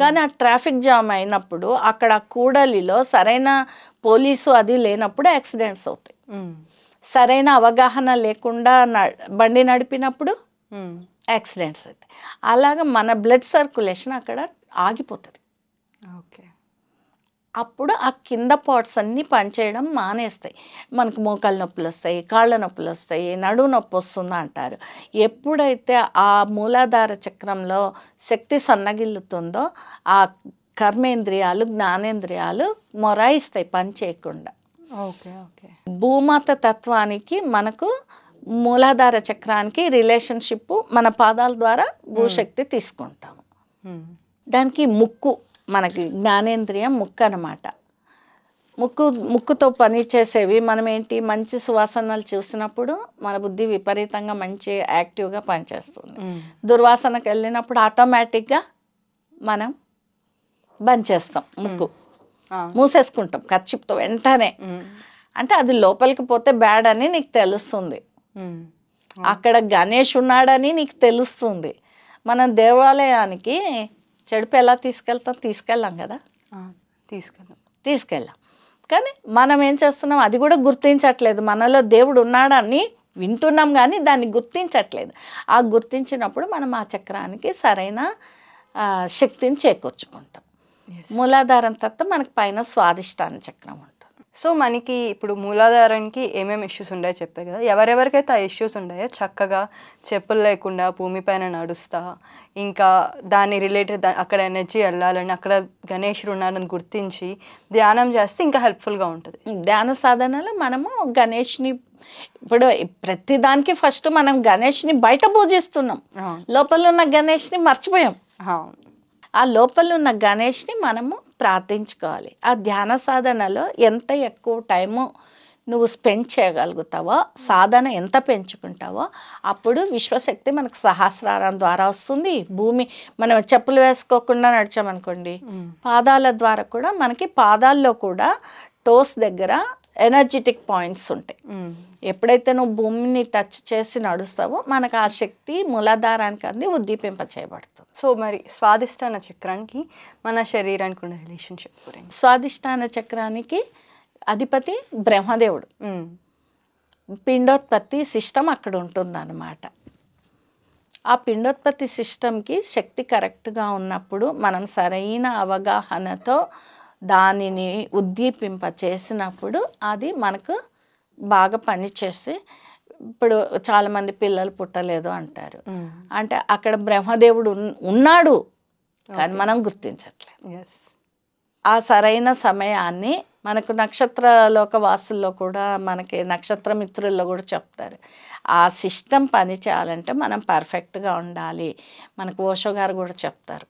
కానీ ఆ ట్రాఫిక్ జామ్ అయినప్పుడు అక్కడ కూడలిలో సరైన పోలీసు అది లేనప్పుడు యాక్సిడెంట్స్ అవుతాయి సరైన అవగాహన లేకుండా బండి నడిపినప్పుడు యాక్సిడెంట్స్ అవుతాయి అలాగ మన బ్లడ్ సర్క్యులేషన్ అక్కడ ఆగిపోతుంది అప్పుడు ఆ కింద పార్ట్స్ అన్నీ పనిచేయడం మానేస్తాయి మనకు మోకాళ్ళ నొప్పులు వస్తాయి కాళ్ళ నొప్పులు వస్తాయి నడువు నొప్పి వస్తుందా అంటారు ఎప్పుడైతే ఆ మూలాధార చక్రంలో శక్తి సన్నగిల్లుతుందో ఆ కర్మేంద్రియాలు జ్ఞానేంద్రియాలు మొరాయిస్తాయి పని చేయకుండా ఓకే ఓకే భూమాత తత్వానికి మనకు మూలాధార చక్రానికి రిలేషన్షిప్ మన పాదాల ద్వారా భూశక్తి తీసుకుంటాము దానికి ముక్కు మనకి జ్ఞానేంద్రియం ముక్కు అనమాట ముక్కు ముక్కుతో పని చేసేవి మనం ఏంటి మంచి సువాసనలు చూసినప్పుడు మన బుద్ధి విపరీతంగా మంచి యాక్టివ్గా పనిచేస్తుంది దుర్వాసనకు వెళ్ళినప్పుడు ఆటోమేటిక్గా మనం బంద్ చేస్తాం ముక్కు మూసేసుకుంటాం ఖర్చుతో వెంటనే అంటే అది లోపలికి పోతే బ్యాడ్ అని నీకు తెలుస్తుంది అక్కడ గణేష్ ఉన్నాడని నీకు తెలుస్తుంది మనం దేవాలయానికి చెడుపు ఎలా తీసుకెళ్తాం తీసుకెళ్ళాం కదా తీసుకెళ్ళాం తీసుకెళ్ళాం కానీ మనం ఏం చేస్తున్నాం అది కూడా గుర్తించట్లేదు మనలో దేవుడు ఉన్నాడని వింటున్నాం కానీ దాన్ని గుర్తించట్లేదు ఆ గుర్తించినప్పుడు మనం ఆ చక్రానికి సరైన శక్తిని చేకూర్చుకుంటాం మూలాధారం తర్వాత మనకు పైన స్వాదిష్టాన చక్రం ఉంటుంది సో మనకి ఇప్పుడు మూలాధారానికి ఏమేమి ఇష్యూస్ ఉన్నాయో చెప్పే కదా ఎవరెవరికైతే ఆ ఇష్యూస్ ఉన్నాయో చక్కగా చెప్పులు లేకుండా భూమిపైన నడుస్తా ఇంకా దాని రిలేటెడ్ అక్కడ ఎనర్జీ వెళ్ళాలని అక్కడ గణేషుడు ఉన్నాడని గుర్తించి ధ్యానం చేస్తే ఇంకా హెల్ప్ఫుల్గా ఉంటుంది ధ్యాన సాధనలో మనము గణేష్ని ఇప్పుడు ప్రతిదానికి ఫస్ట్ మనం గణేష్ని బయట పూజిస్తున్నాం లోపల ఉన్న గణేష్ని మర్చిపోయాం ఆ లోపల ఉన్న గణేష్ని మనము ప్రార్థించుకోవాలి ఆ ధ్యాన సాధనలో ఎంత ఎక్కువ టైము నువ్వు స్పెండ్ చేయగలుగుతావో సాధన ఎంత పెంచుకుంటావో అప్పుడు విశ్వశక్తి మనకు సహస్రారం ద్వారా వస్తుంది భూమి మనం చెప్పులు వేసుకోకుండా నడిచామనుకోండి పాదాల ద్వారా కూడా మనకి పాదాల్లో కూడా టోస్ దగ్గర ఎనర్జెటిక్ పాయింట్స్ ఉంటాయి ఎప్పుడైతే నువ్వు భూమిని టచ్ చేసి నడుస్తావో మనకు ఆ శక్తి మూలాధారానికి అంది ఉద్దీపింప చేయబడుతుంది సో మరి స్వాదిష్టాన చక్రానికి మన శరీరానికి ఉన్న రిలేషన్షిప్ గురించి స్వాదిష్టాన చక్రానికి అధిపతి బ్రహ్మదేవుడు పిండోత్పత్తి సిస్టమ్ అక్కడ ఉంటుందన్నమాట ఆ పిండోత్పత్తి సిస్టమ్కి శక్తి కరెక్ట్గా ఉన్నప్పుడు మనం సరైన అవగాహనతో దానిని ఉద్దీపింప చేసినప్పుడు అది మనకు బాగా పనిచేసి ఇప్పుడు చాలామంది పిల్లలు పుట్టలేదు అంటారు అంటే అక్కడ బ్రహ్మదేవుడు ఉన్నాడు కానీ మనం గుర్తించట్లేదు ఆ సరైన సమయాన్ని మనకు నక్షత్ర లోక వాసుల్లో కూడా మనకి నక్షత్ర మిత్రుల్లో కూడా చెప్తారు ఆ సిస్టమ్ పని చేయాలంటే మనం పర్ఫెక్ట్గా ఉండాలి మనకు ఓషో గారు కూడా చెప్తారు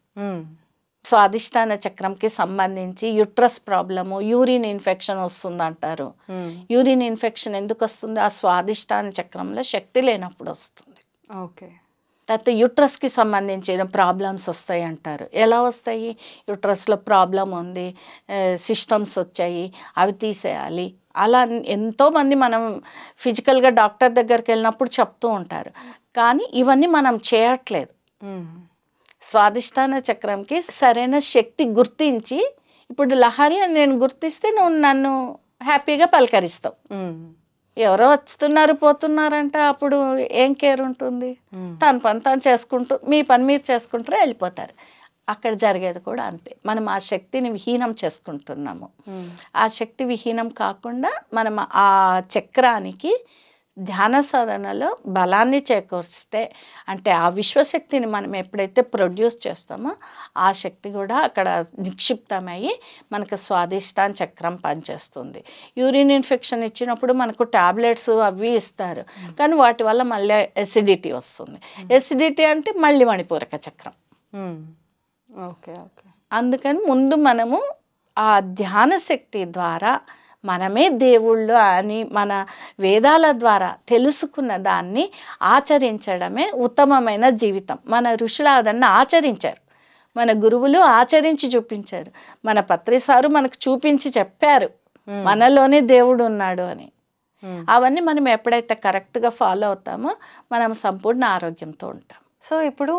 స్వాదిష్టాన చక్రంకి సంబంధించి యుట్రస్ ప్రాబ్లము యూరిన్ ఇన్ఫెక్షన్ వస్తుందంటారు hmm. యూరిన్ ఇన్ఫెక్షన్ ఎందుకు వస్తుంది ఆ స్వాదిష్టాన చక్రంలో శక్తి లేనప్పుడు వస్తుంది ఓకే తర్వాత యుట్రస్కి సంబంధించిన ప్రాబ్లమ్స్ వస్తాయి అంటారు ఎలా వస్తాయి యుట్రస్లో ప్రాబ్లం ఉంది సిస్టమ్స్ వచ్చాయి అవి తీసేయాలి అలా ఎంతోమంది మనం ఫిజికల్గా డాక్టర్ దగ్గరికి వెళ్ళినప్పుడు చెప్తూ ఉంటారు కానీ ఇవన్నీ మనం చేయట్లేదు hmm. స్వాధిష్టాన చక్రంకి సరైన శక్తి గుర్తించి ఇప్పుడు లహరి అని నేను గుర్తిస్తే నువ్వు నన్ను హ్యాపీగా పలకరిస్తావు ఎవరో వస్తున్నారు పోతున్నారంటే అప్పుడు ఏం కేర్ ఉంటుంది తన పని తను చేసుకుంటూ మీ పని మీరు చేసుకుంటారో వెళ్ళిపోతారు అక్కడ జరిగేది కూడా అంతే మనం ఆ శక్తిని విహీనం చేసుకుంటున్నాము ఆ శక్తి విహీనం కాకుండా మనం ఆ చక్రానికి ధ్యాన సాధనలో బలాన్ని చేకూరిస్తే అంటే ఆ విశ్వశక్తిని మనం ఎప్పుడైతే ప్రొడ్యూస్ చేస్తామో ఆ శక్తి కూడా అక్కడ నిక్షిప్తమయ్యి మనకు స్వాదిష్టాన్ చక్రం పనిచేస్తుంది యూరిన్ ఇన్ఫెక్షన్ ఇచ్చినప్పుడు మనకు ట్యాబ్లెట్స్ అవి ఇస్తారు కానీ వాటి వల్ల మళ్ళీ ఎసిడిటీ వస్తుంది ఎసిడిటీ అంటే మళ్ళీ మణిపూరక చక్రం ఓకే ఓకే అందుకని ముందు మనము ఆ ధ్యాన శక్తి ద్వారా మనమే దేవుళ్ళు అని మన వేదాల ద్వారా తెలుసుకున్న దాన్ని ఆచరించడమే ఉత్తమమైన జీవితం మన ఋషులు అదన్ని ఆచరించారు మన గురువులు ఆచరించి చూపించారు మన పత్రిసారు మనకు చూపించి చెప్పారు మనలోనే దేవుడు ఉన్నాడు అని అవన్నీ మనం ఎప్పుడైతే కరెక్ట్గా ఫాలో అవుతామో మనం సంపూర్ణ ఆరోగ్యంతో ఉంటాం సో ఇప్పుడు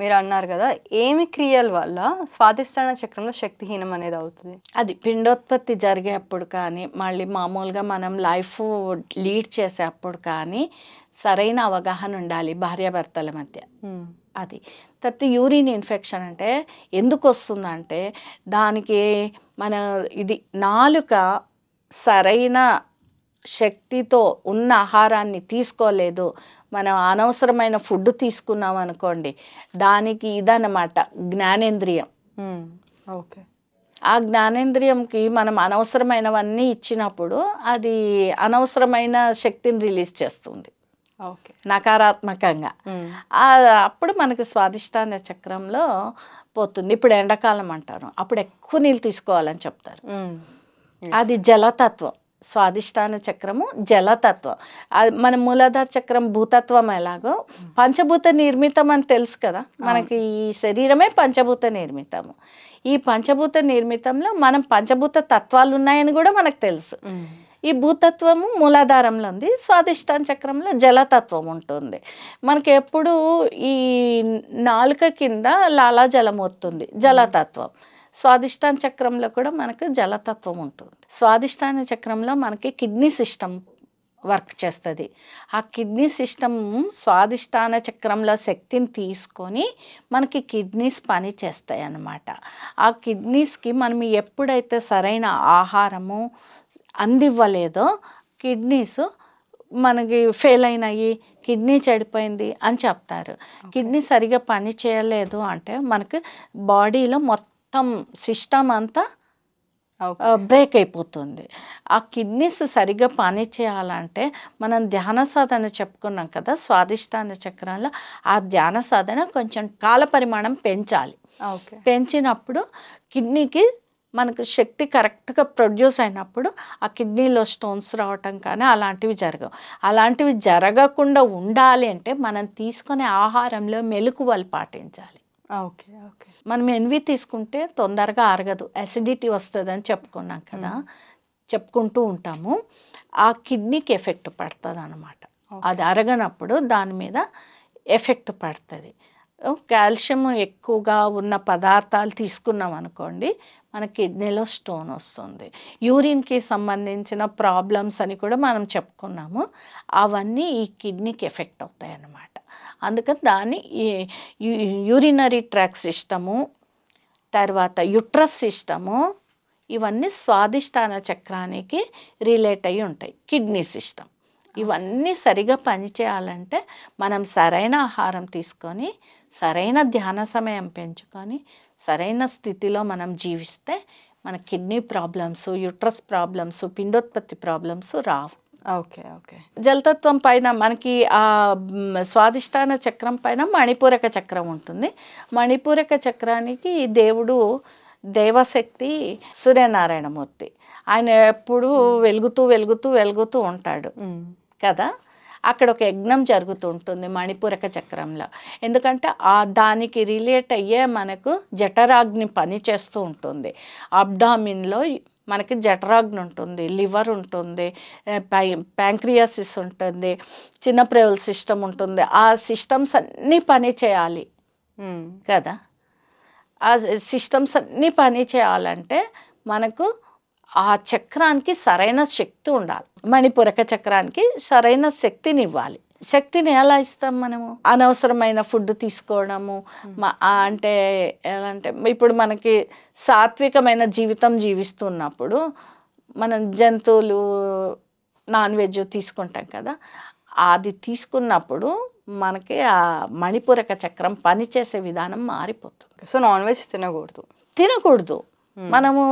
మీరు అన్నారు కదా ఏమి క్రియల వల్ల స్వాధిష్టాన చక్రంలో శక్తిహీనం అనేది అవుతుంది అది పిండోత్పత్తి జరిగేప్పుడు కానీ మళ్ళీ మామూలుగా మనం లైఫ్ లీడ్ చేసేప్పుడు కానీ సరైన అవగాహన ఉండాలి భార్యాభర్తల మధ్య అది తర్వాత యూరిన్ ఇన్ఫెక్షన్ అంటే ఎందుకు వస్తుందంటే దానికి మన ఇది నాలుక సరైన శక్తితో ఉన్న ఆహారాన్ని తీసుకోలేదు మనం అనవసరమైన ఫుడ్ తీసుకున్నాం అనుకోండి దానికి ఇదన్నమాట జ్ఞానేంద్రియం ఓకే ఆ జ్ఞానేంద్రియంకి మనం అనవసరమైనవన్నీ ఇచ్చినప్పుడు అది అనవసరమైన శక్తిని రిలీజ్ చేస్తుంది ఓకే నకారాత్మకంగా అప్పుడు మనకి స్వాదిష్టాన చక్రంలో పోతుంది ఇప్పుడు ఎండాకాలం అంటారు అప్పుడు ఎక్కువ నీళ్ళు తీసుకోవాలని చెప్తారు అది జలతత్వం స్వాధిష్టాన చక్రము జలతత్వం మన మూలాధార చక్రం భూతత్వం ఎలాగో పంచభూత నిర్మితం అని తెలుసు కదా మనకి ఈ శరీరమే పంచభూత నిర్మితము ఈ పంచభూత నిర్మితంలో మనం పంచభూత తత్వాలు ఉన్నాయని కూడా మనకు తెలుసు ఈ భూతత్వము మూలాధారంలో ఉంది స్వాదిష్టాన చక్రంలో జలతత్వం ఉంటుంది మనకి ఎప్పుడు ఈ నాలుక కింద లాలాజలం వస్తుంది జలతత్వం స్వాదిష్టాన చక్రంలో కూడా మనకు జలతత్వం ఉంటుంది స్వాదిష్టాన చక్రంలో మనకి కిడ్నీ సిస్టమ్ వర్క్ చేస్తుంది ఆ కిడ్నీ సిస్టమ్ స్వాదిష్టాన చక్రంలో శక్తిని తీసుకొని మనకి కిడ్నీస్ పని చేస్తాయి అన్నమాట ఆ కిడ్నీస్కి మనం ఎప్పుడైతే సరైన ఆహారము అందివ్వలేదో కిడ్నీస్ మనకి ఫెయిల్ అయినాయి కిడ్నీ చెడిపోయింది అని చెప్తారు కిడ్నీ సరిగా పని చేయలేదు అంటే మనకు బాడీలో మొత్తం మొత్తం సిస్టమ్ అంతా బ్రేక్ అయిపోతుంది ఆ కిడ్నీస్ సరిగ్గా పని చేయాలంటే మనం ధ్యాన సాధన చెప్పుకున్నాం కదా స్వాదిష్టాన చక్రంలో ఆ ధ్యాన సాధన కొంచెం కాల పరిమాణం పెంచాలి పెంచినప్పుడు కిడ్నీకి మనకు శక్తి కరెక్ట్గా ప్రొడ్యూస్ అయినప్పుడు ఆ కిడ్నీలో స్టోన్స్ రావటం కానీ అలాంటివి జరగవు అలాంటివి జరగకుండా ఉండాలి అంటే మనం తీసుకునే ఆహారంలో మెలకువలు పాటించాలి ఓకే ఓకే మనం ఎన్వి తీసుకుంటే తొందరగా అరగదు అసిడిటీ వస్తుంది అని చెప్పుకున్నాం కదా చెప్పుకుంటూ ఉంటాము ఆ కిడ్నీకి ఎఫెక్ట్ పడుతుంది అనమాట అది అరగనప్పుడు దాని మీద ఎఫెక్ట్ పడుతుంది కాల్షియం ఎక్కువగా ఉన్న పదార్థాలు తీసుకున్నాం అనుకోండి మన కిడ్నీలో స్టోన్ వస్తుంది యూరిన్కి సంబంధించిన ప్రాబ్లమ్స్ అని కూడా మనం చెప్పుకున్నాము అవన్నీ ఈ కిడ్నీకి ఎఫెక్ట్ అవుతాయి అన్నమాట అందుకని దాన్ని యూరినరీ ట్రాక్ సిస్టము తర్వాత యుట్రస్ సిస్టము ఇవన్నీ స్వాదిష్టాన చక్రానికి రిలేట్ అయి ఉంటాయి కిడ్నీ సిస్టమ్ ఇవన్నీ సరిగా పనిచేయాలంటే మనం సరైన ఆహారం తీసుకొని సరైన ధ్యాన సమయం పెంచుకొని సరైన స్థితిలో మనం జీవిస్తే మన కిడ్నీ ప్రాబ్లమ్స్ యూట్రస్ ప్రాబ్లమ్స్ పిండోత్పత్తి ప్రాబ్లమ్స్ రావు ఓకే ఓకే జలతత్వం పైన మనకి ఆ స్వాదిష్టాన చక్రం పైన మణిపూరక చక్రం ఉంటుంది మణిపూరక చక్రానికి దేవుడు దేవశక్తి సూర్యనారాయణమూర్తి ఆయన ఎప్పుడు వెలుగుతూ వెలుగుతూ వెలుగుతూ ఉంటాడు కదా అక్కడ ఒక యజ్ఞం జరుగుతూ ఉంటుంది మణిపూరక చక్రంలో ఎందుకంటే ఆ దానికి రిలేట్ అయ్యే మనకు జఠరాగ్ని పనిచేస్తూ ఉంటుంది అబ్డామిన్లో మనకి జఠరాగ్ని ఉంటుంది లివర్ ఉంటుంది ప్యాంక్రియాసిస్ ఉంటుంది చిన్న ప్రేవల్ సిస్టమ్ ఉంటుంది ఆ సిస్టమ్స్ అన్నీ పని చేయాలి కదా ఆ సిస్టమ్స్ అన్నీ పని చేయాలంటే మనకు ఆ చక్రానికి సరైన శక్తి ఉండాలి మణిపురక చక్రానికి సరైన శక్తిని ఇవ్వాలి శక్తిని ఎలా ఇస్తాం మనము అనవసరమైన ఫుడ్ తీసుకోవడము అంటే ఎలా అంటే ఇప్పుడు మనకి సాత్వికమైన జీవితం జీవిస్తున్నప్పుడు మనం జంతువులు నాన్ వెజ్ తీసుకుంటాం కదా అది తీసుకున్నప్పుడు మనకి ఆ మణిపూరక చక్రం పనిచేసే విధానం మారిపోతుంది సో నాన్ వెజ్ తినకూడదు తినకూడదు మనము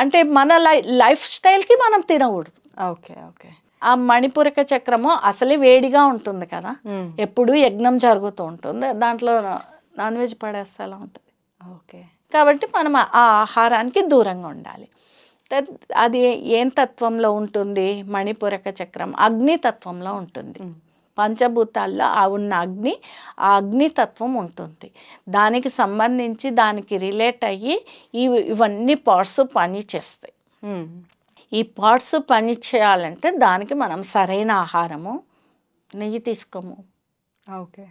అంటే మన లై లైఫ్ స్టైల్కి మనం తినకూడదు ఓకే ఓకే ఆ మణిపురక చక్రము అసలే వేడిగా ఉంటుంది కదా ఎప్పుడు యజ్ఞం జరుగుతూ ఉంటుంది దాంట్లో నాన్ వెజ్ పడేస్తలా ఉంటుంది ఓకే కాబట్టి మనం ఆ ఆహారానికి దూరంగా ఉండాలి అది ఏం తత్వంలో ఉంటుంది మణిపురక చక్రం అగ్ని తత్వంలో ఉంటుంది పంచభూతాల్లో ఆ ఉన్న అగ్ని ఆ అగ్నితత్వం ఉంటుంది దానికి సంబంధించి దానికి రిలేట్ అయ్యి ఇవన్నీ పార్ట్స్ పని చేస్తాయి ఈ పార్ట్స్ పని చేయాలంటే దానికి మనం సరైన ఆహారము నెయ్యి తీసుకోము ఓకే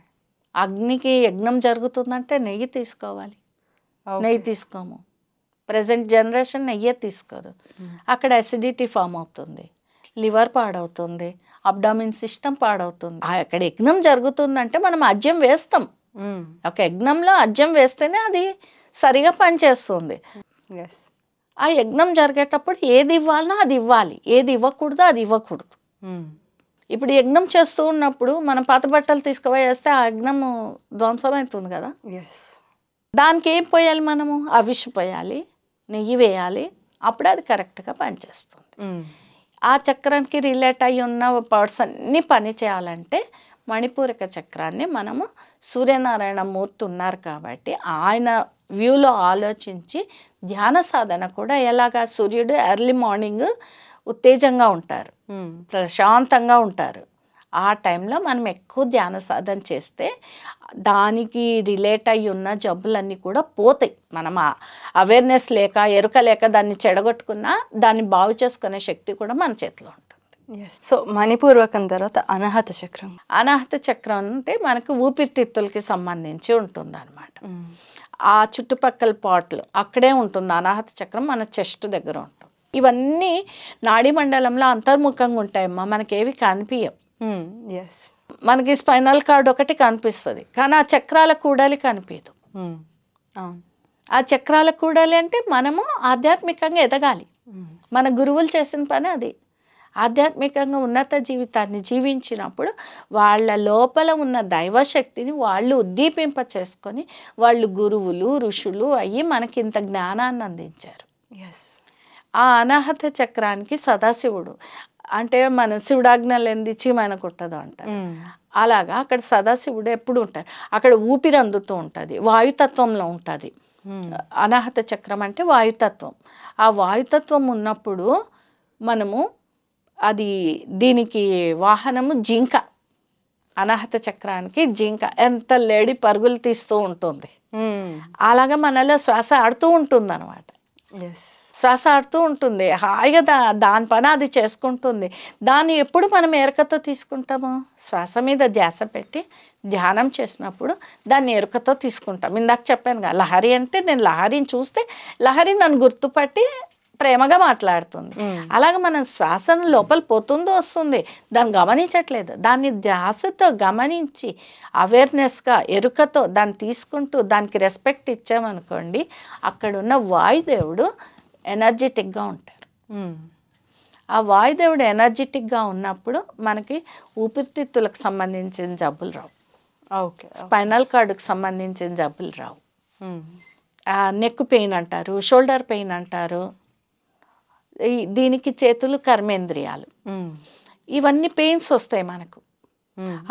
అగ్నికి యజ్ఞం జరుగుతుందంటే నెయ్యి తీసుకోవాలి నెయ్యి తీసుకోము ప్రజెంట్ జనరేషన్ నెయ్యే తీసుకోరు అక్కడ అసిడిటీ ఫామ్ అవుతుంది లివర్ పాడవుతుంది అబ్డామిన్ సిస్టమ్ పాడవుతుంది అక్కడ యజ్ఞం జరుగుతుందంటే మనం అజ్యం వేస్తాం ఒక యజ్ఞంలో అజ్యం వేస్తేనే అది సరిగా పనిచేస్తుంది ఎస్ ఆ యజ్ఞం జరిగేటప్పుడు ఏది ఇవ్వాలన్నా అది ఇవ్వాలి ఏది ఇవ్వకూడదు అది ఇవ్వకూడదు ఇప్పుడు యజ్ఞం చేస్తూ ఉన్నప్పుడు మనం పాత బట్టలు తీసుకుపోయేస్తే ఆ యజ్ఞము ధ్వంసమవుతుంది కదా దానికి ఏం పోయాలి మనము అవిష్ పోయాలి నెయ్యి వేయాలి అప్పుడు అది కరెక్ట్గా పనిచేస్తుంది ఆ చక్రానికి రిలేట్ అయి ఉన్న అన్నీ పని చేయాలంటే మణిపూరక చక్రాన్ని మనము సూర్యనారాయణ మూర్తి ఉన్నారు కాబట్టి ఆయన వ్యూలో ఆలోచించి ధ్యాన సాధన కూడా ఎలాగా సూర్యుడు ఎర్లీ మార్నింగ్ ఉత్తేజంగా ఉంటారు ప్రశాంతంగా ఉంటారు ఆ టైంలో మనం ఎక్కువ ధ్యాన సాధన చేస్తే దానికి రిలేట్ అయి ఉన్న జబ్బులన్నీ కూడా పోతాయి మనం అవేర్నెస్ లేక ఎరుక లేక దాన్ని చెడగొట్టుకున్నా దాన్ని బాగు చేసుకునే శక్తి కూడా మన చేతిలో ఉంటుంది సో మణిపూర్వకం తర్వాత అనాహత చక్రం అనాహత చక్రం అంటే మనకు ఊపిరితిత్తులకి సంబంధించి ఉంటుంది అనమాట hmm. ఆ చుట్టుపక్కల పాట్లు అక్కడే ఉంటుంది అనాహత చక్రం మన చెస్ట్ దగ్గర ఉంటుంది ఇవన్నీ నాడి మండలంలో అంతర్ముఖంగా ఉంటాయమ్మా మనకేవి కనిపించవు ఎస్ hmm. మనకి స్పైనల్ కార్డ్ ఒకటి కనిపిస్తుంది కానీ ఆ చక్రాల కూడాలి కనిపించదు hmm. ఆ చక్రాల కూడాలి అంటే మనము ఆధ్యాత్మికంగా ఎదగాలి మన గురువులు చేసిన పని అది ఆధ్యాత్మికంగా ఉన్నత జీవితాన్ని జీవించినప్పుడు వాళ్ళ లోపల ఉన్న దైవశక్తిని వాళ్ళు ఉద్దీపింప చేసుకొని వాళ్ళు గురువులు ఋషులు అయ్యి మనకి ఇంత జ్ఞానాన్ని అందించారు ఎస్ ఆ అనాహత చక్రానికి సదాశివుడు అంటే మన శివుడాజ్ఞలు ఎందిచ్చి మన ఉంటుంది అంటారు అలాగా అక్కడ సదాశివుడు ఎప్పుడు ఉంటారు అక్కడ ఊపిరి అందుతూ ఉంటుంది వాయుతత్వంలో ఉంటుంది అనాహత చక్రం అంటే వాయుతత్వం ఆ వాయుతత్వం ఉన్నప్పుడు మనము అది దీనికి వాహనము జింక అనాహత చక్రానికి జింక ఎంత లేడి పరుగులు తీస్తూ ఉంటుంది hmm. అలాగా మనలో శ్వాస ఆడుతూ ఉంటుంది అనమాట శ్వాస ఆడుతూ ఉంటుంది హాయిగా దా దాని పని అది చేసుకుంటుంది దాన్ని ఎప్పుడు మనం ఎరుకతో తీసుకుంటాము శ్వాస మీద ధ్యాస పెట్టి ధ్యానం చేసినప్పుడు దాన్ని ఎరుకతో తీసుకుంటాం ఇందాక చెప్పాను కదా లహరి అంటే నేను లహరిని చూస్తే లహరి నన్ను గుర్తుపట్టి ప్రేమగా మాట్లాడుతుంది అలాగే మన శ్వాసన లోపల పోతుందో వస్తుంది దాన్ని గమనించట్లేదు దాన్ని ధ్యాసతో గమనించి అవేర్నెస్గా ఎరుకతో దాన్ని తీసుకుంటూ దానికి రెస్పెక్ట్ ఇచ్చామనుకోండి అక్కడున్న వాయుదేవుడు ఎనర్జెటిక్గా ఉంటారు ఆ వాయుదేవుడు ఎనర్జెటిక్గా ఉన్నప్పుడు మనకి ఊపిరితిత్తులకు సంబంధించిన జబ్బులు రావు ఓకే స్పైనల్ కార్డుకు సంబంధించిన జబ్బులు రావు నెక్ పెయిన్ అంటారు షోల్డర్ పెయిన్ అంటారు దీనికి చేతులు కర్మేంద్రియాలు ఇవన్నీ పెయిన్స్ వస్తాయి మనకు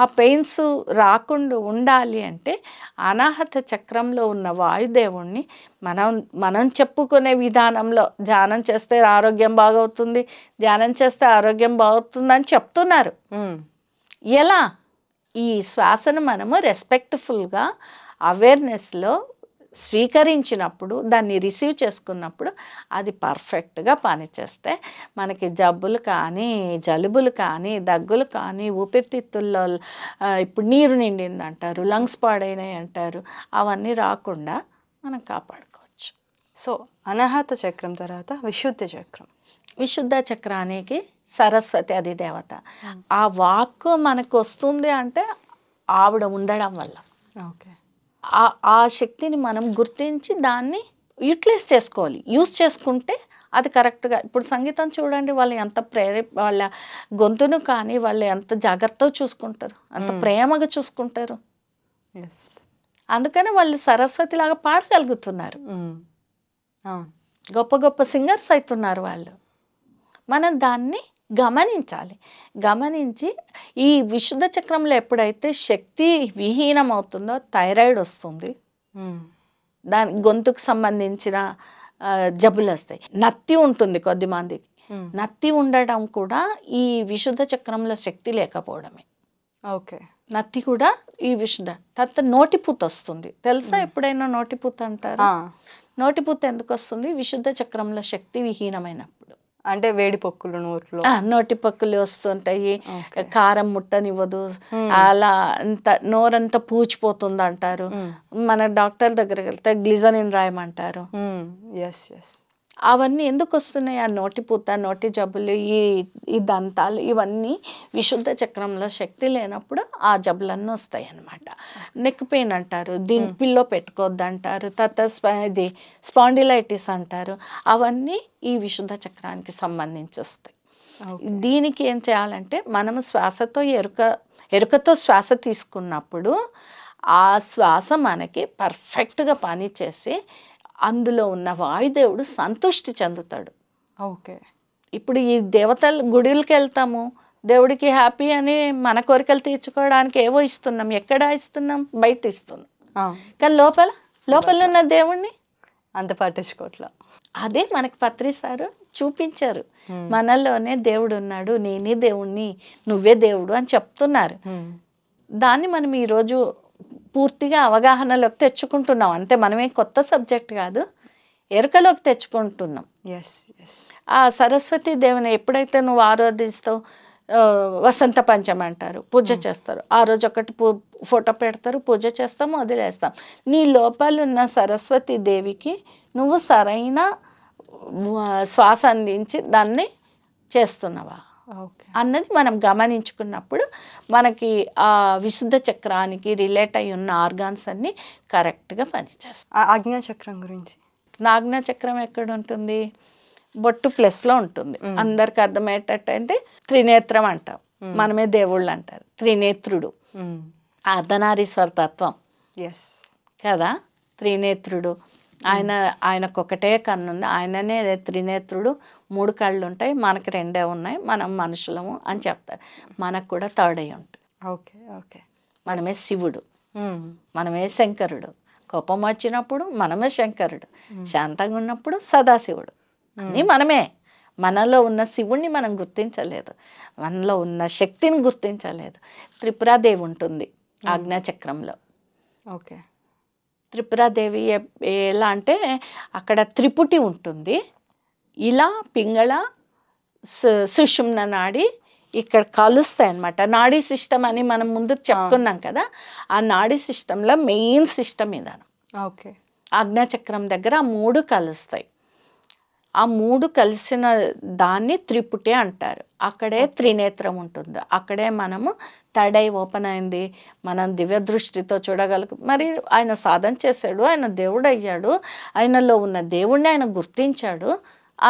ఆ పెయిన్స్ రాకుండా ఉండాలి అంటే అనాహత చక్రంలో ఉన్న వాయుదేవుణ్ణి మనం మనం చెప్పుకునే విధానంలో ధ్యానం చేస్తే ఆరోగ్యం బాగవుతుంది ధ్యానం చేస్తే ఆరోగ్యం బాగుతుందని చెప్తున్నారు ఎలా ఈ శ్వాసను మనము రెస్పెక్ట్ఫుల్గా అవేర్నెస్లో స్వీకరించినప్పుడు దాన్ని రిసీవ్ చేసుకున్నప్పుడు అది పర్ఫెక్ట్గా పనిచేస్తే మనకి జబ్బులు కానీ జలుబులు కానీ దగ్గులు కానీ ఊపిరితిత్తుల్లో ఇప్పుడు నీరు నిండింది అంటారు లంగ్స్ పాడైనాయి అంటారు అవన్నీ రాకుండా మనం కాపాడుకోవచ్చు సో అనాహత చక్రం తర్వాత విశుద్ధ చక్రం విశుద్ధ చక్రానికి సరస్వతి అది దేవత ఆ వాక్ మనకు వస్తుంది అంటే ఆవిడ ఉండడం వల్ల ఓకే ఆ శక్తిని మనం గుర్తించి దాన్ని యూటిలైజ్ చేసుకోవాలి యూస్ చేసుకుంటే అది కరెక్ట్గా ఇప్పుడు సంగీతం చూడండి వాళ్ళు ఎంత ప్రేరే వాళ్ళ గొంతును కానీ వాళ్ళు ఎంత జాగ్రత్తగా చూసుకుంటారు అంత ప్రేమగా చూసుకుంటారు అందుకని వాళ్ళు సరస్వతిలాగా పాడగలుగుతున్నారు గొప్ప గొప్ప సింగర్స్ అవుతున్నారు వాళ్ళు మనం దాన్ని గమనించాలి గమనించి ఈ విశుద్ధ చక్రంలో ఎప్పుడైతే శక్తి విహీనం అవుతుందో థైరాయిడ్ వస్తుంది దాని గొంతుకు సంబంధించిన జబ్బులు వస్తాయి నత్తి ఉంటుంది కొద్ది మందికి నత్తి ఉండడం కూడా ఈ విశుద్ధ చక్రంలో శక్తి లేకపోవడమే ఓకే నత్తి కూడా ఈ విశుద్ధ తర్వాత నోటిపూత వస్తుంది తెలుసా ఎప్పుడైనా నోటిపూత అంటారు నోటిపూత ఎందుకు వస్తుంది విశుద్ధ చక్రంలో శక్తి విహీనమైనప్పుడు అంటే వేడి పక్కులు నోట్లో నోటి పక్కులు వస్తుంటాయి కారం ముట్టనివ్వదు అలా అంత నోరంతా పూచిపోతుంది అంటారు మన డాక్టర్ దగ్గరికి వెళ్తే గ్లిజనిన్ రాయమంటారు ఎస్ ఎస్ అవన్నీ ఎందుకు వస్తున్నాయి ఆ నోటి పూత నోటి జబ్బులు ఈ ఈ దంతాలు ఇవన్నీ విశుద్ధ చక్రంలో శక్తి లేనప్పుడు ఆ జబ్బులన్నీ వస్తాయి అనమాట నెక్ పెయిన్ అంటారు దీని పిల్లో పెట్టుకోవద్దు అంటారు తర్వాత ఇది స్పాండిలైటిస్ అంటారు అవన్నీ ఈ విశుద్ధ చక్రానికి సంబంధించి వస్తాయి దీనికి ఏం చేయాలంటే మనం శ్వాసతో ఎరుక ఎరుకతో శ్వాస తీసుకున్నప్పుడు ఆ శ్వాస మనకి పర్ఫెక్ట్గా పనిచేసి అందులో ఉన్న వాయుదేవుడు సంతుష్టి చెందుతాడు ఓకే ఇప్పుడు ఈ దేవతల గుడిలకి వెళ్తాము దేవుడికి హ్యాపీ అని మన కోరికలు తీర్చుకోవడానికి ఏవో ఇస్తున్నాం ఎక్కడ ఇస్తున్నాం బయట ఇస్తున్నాం కానీ లోపల లోపల ఉన్న దేవుణ్ణి అంత పట్టించుకోవట్లా అదే మనకు పత్రి సారు చూపించారు మనలోనే దేవుడు ఉన్నాడు నేనే దేవుణ్ణి నువ్వే దేవుడు అని చెప్తున్నారు దాన్ని మనం ఈరోజు పూర్తిగా అవగాహనలోకి తెచ్చుకుంటున్నాం అంతే మనమే కొత్త సబ్జెక్ట్ కాదు ఎరుకలోకి తెచ్చుకుంటున్నాం ఆ సరస్వతి దేవుని ఎప్పుడైతే నువ్వు ఆరాధిస్తావు వసంత పంచమి అంటారు పూజ hmm. చేస్తారు ఆ రోజు ఒకటి పూ ఫోటో పెడతారు పూజ చేస్తాం వదిలేస్తాం నీ లోపాలున్న సరస్వతి దేవికి నువ్వు సరైన శ్వాస అందించి దాన్ని చేస్తున్నావా అన్నది మనం గమనించుకున్నప్పుడు మనకి ఆ విశుద్ధ చక్రానికి రిలేట్ అయి ఉన్న ఆర్గాన్స్ అన్నీ కరెక్ట్గా పనిచేస్తాయి ఆజ్ఞా చక్రం గురించి నాగ్నా చక్రం ఎక్కడ ఉంటుంది బొట్టు ప్లస్లో ఉంటుంది అందరికి అర్థమయ్యేటట్టు అంటే త్రినేత్రం అంటాం మనమే దేవుళ్ళు అంటారు త్రినేత్రుడు అర్ధనారీశ్వర తత్వం కదా త్రినేత్రుడు ఆయన ఆయనకు ఒకటే కన్ను ఉంది ఆయననే త్రినేత్రుడు మూడు కళ్ళు ఉంటాయి మనకి రెండే ఉన్నాయి మనం మనుషులము అని చెప్తారు మనకు కూడా థర్డ్ అయి ఉంటుంది ఓకే ఓకే మనమే శివుడు మనమే శంకరుడు కోపం వచ్చినప్పుడు మనమే శంకరుడు శాంతంగా ఉన్నప్పుడు సదాశివుడు అని మనమే మనలో ఉన్న శివుణ్ణి మనం గుర్తించలేదు మనలో ఉన్న శక్తిని గుర్తించలేదు త్రిపురాదేవి ఉంటుంది ఆజ్ఞాచక్రంలో ఓకే త్రిపురాదేవి ఎలా అంటే అక్కడ త్రిపుటి ఉంటుంది ఇలా పింగళ సుషుమ్న నాడి ఇక్కడ కలుస్తాయి అనమాట నాడీ సిస్టమ్ అని మనం ముందు చెప్పుకున్నాం కదా ఆ నాడీ సిస్టంలో మెయిన్ సిస్టమ్ ఇదాను ఓకే ఆజ్ఞాచక్రం దగ్గర మూడు కలుస్తాయి ఆ మూడు కలిసిన దాన్ని త్రిపుటే అంటారు అక్కడే త్రినేత్రం ఉంటుంది అక్కడే మనము థర్డ్ ఐ ఓపెన్ అయింది మనం దివ్య దృష్టితో చూడగలుగు మరి ఆయన సాధన చేశాడు ఆయన దేవుడు అయ్యాడు ఆయనలో ఉన్న దేవుణ్ణి ఆయన గుర్తించాడు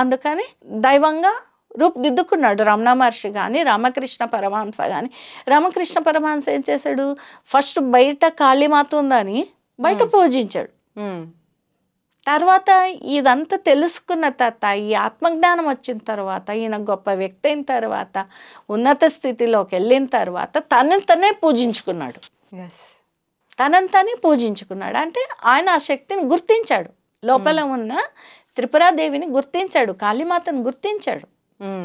అందుకని దైవంగా రూపుదిద్దుకున్నాడు రమణ మహర్షి కానీ రామకృష్ణ పరమహంస కానీ రామకృష్ణ పరమహంస ఏం చేశాడు ఫస్ట్ బయట కాళీమాత ఉందని బయట పూజించాడు తర్వాత ఇదంతా తెలుసుకున్న తర్వాత ఈ ఆత్మజ్ఞానం వచ్చిన తర్వాత ఈయన గొప్ప వ్యక్తి అయిన తర్వాత ఉన్నత స్థితిలోకి వెళ్ళిన తర్వాత తనని తనే పూజించుకున్నాడు తనని తనే పూజించుకున్నాడు అంటే ఆయన ఆ శక్తిని గుర్తించాడు లోపల hmm. ఉన్న త్రిపురాదేవిని గుర్తించాడు కాళీమాతను గుర్తించాడు hmm.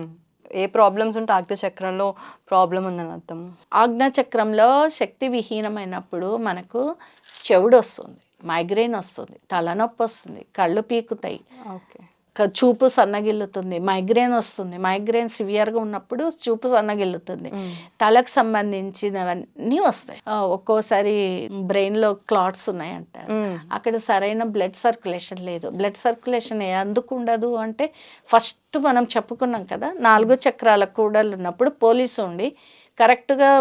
ఏ ప్రాబ్లమ్స్ ఉంటే ఆజ్ఞ చక్రంలో ప్రాబ్లం ఉందని అర్థం ఆజ్ఞ చక్రంలో శక్తి విహీనమైనప్పుడు మనకు చెవుడు వస్తుంది మైగ్రెయిన్ వస్తుంది తలనొప్పి వస్తుంది కళ్ళు పీకుతాయి చూపు సన్నగిల్లుతుంది మైగ్రేన్ వస్తుంది మైగ్రేన్ సివియర్గా ఉన్నప్పుడు చూపు సన్నగిల్లుతుంది తలకు సంబంధించినవన్నీ వస్తాయి ఒక్కోసారి బ్రెయిన్లో క్లాట్స్ ఉన్నాయంట అక్కడ సరైన బ్లడ్ సర్క్యులేషన్ లేదు బ్లడ్ సర్క్యులేషన్ ఎందుకు ఉండదు అంటే ఫస్ట్ మనం చెప్పుకున్నాం కదా నాలుగు చక్రాల కూడలు ఉన్నప్పుడు పోలీసు ఉండి కరెక్ట్గా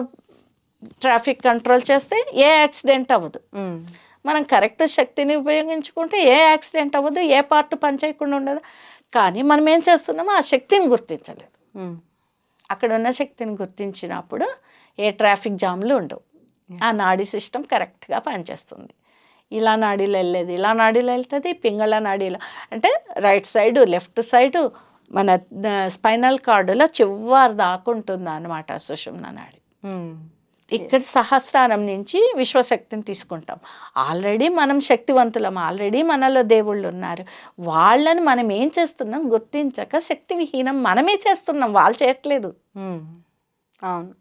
ట్రాఫిక్ కంట్రోల్ చేస్తే ఏ యాక్సిడెంట్ అవ్వదు మనం కరెక్ట్ శక్తిని ఉపయోగించుకుంటే ఏ యాక్సిడెంట్ అవ్వదు ఏ పార్ట్ పనిచేయకుండా ఉండదు కానీ మనం ఏం చేస్తున్నామో ఆ శక్తిని గుర్తించలేదు అక్కడ ఉన్న శక్తిని గుర్తించినప్పుడు ఏ ట్రాఫిక్ జామ్లు ఉండవు ఆ నాడీ సిస్టమ్ కరెక్ట్గా పనిచేస్తుంది ఇలా నాడీలు వెళ్ళేది ఇలా నాడీలు వెళ్తుంది పింగళ నాడీలు అంటే రైట్ సైడు లెఫ్ట్ సైడు మన స్పైనల్ కార్డులో చివరి దాకుంటుంది అనమాట సుషుమ్న నాడి ఇక్కడ సహస్రారం నుంచి విశ్వశక్తిని తీసుకుంటాం ఆల్రెడీ మనం శక్తివంతులం ఆల్రెడీ మనలో దేవుళ్ళు ఉన్నారు వాళ్ళని మనం ఏం చేస్తున్నాం గుర్తించక శక్తి విహీనం మనమే చేస్తున్నాం వాళ్ళు చేయట్లేదు అవును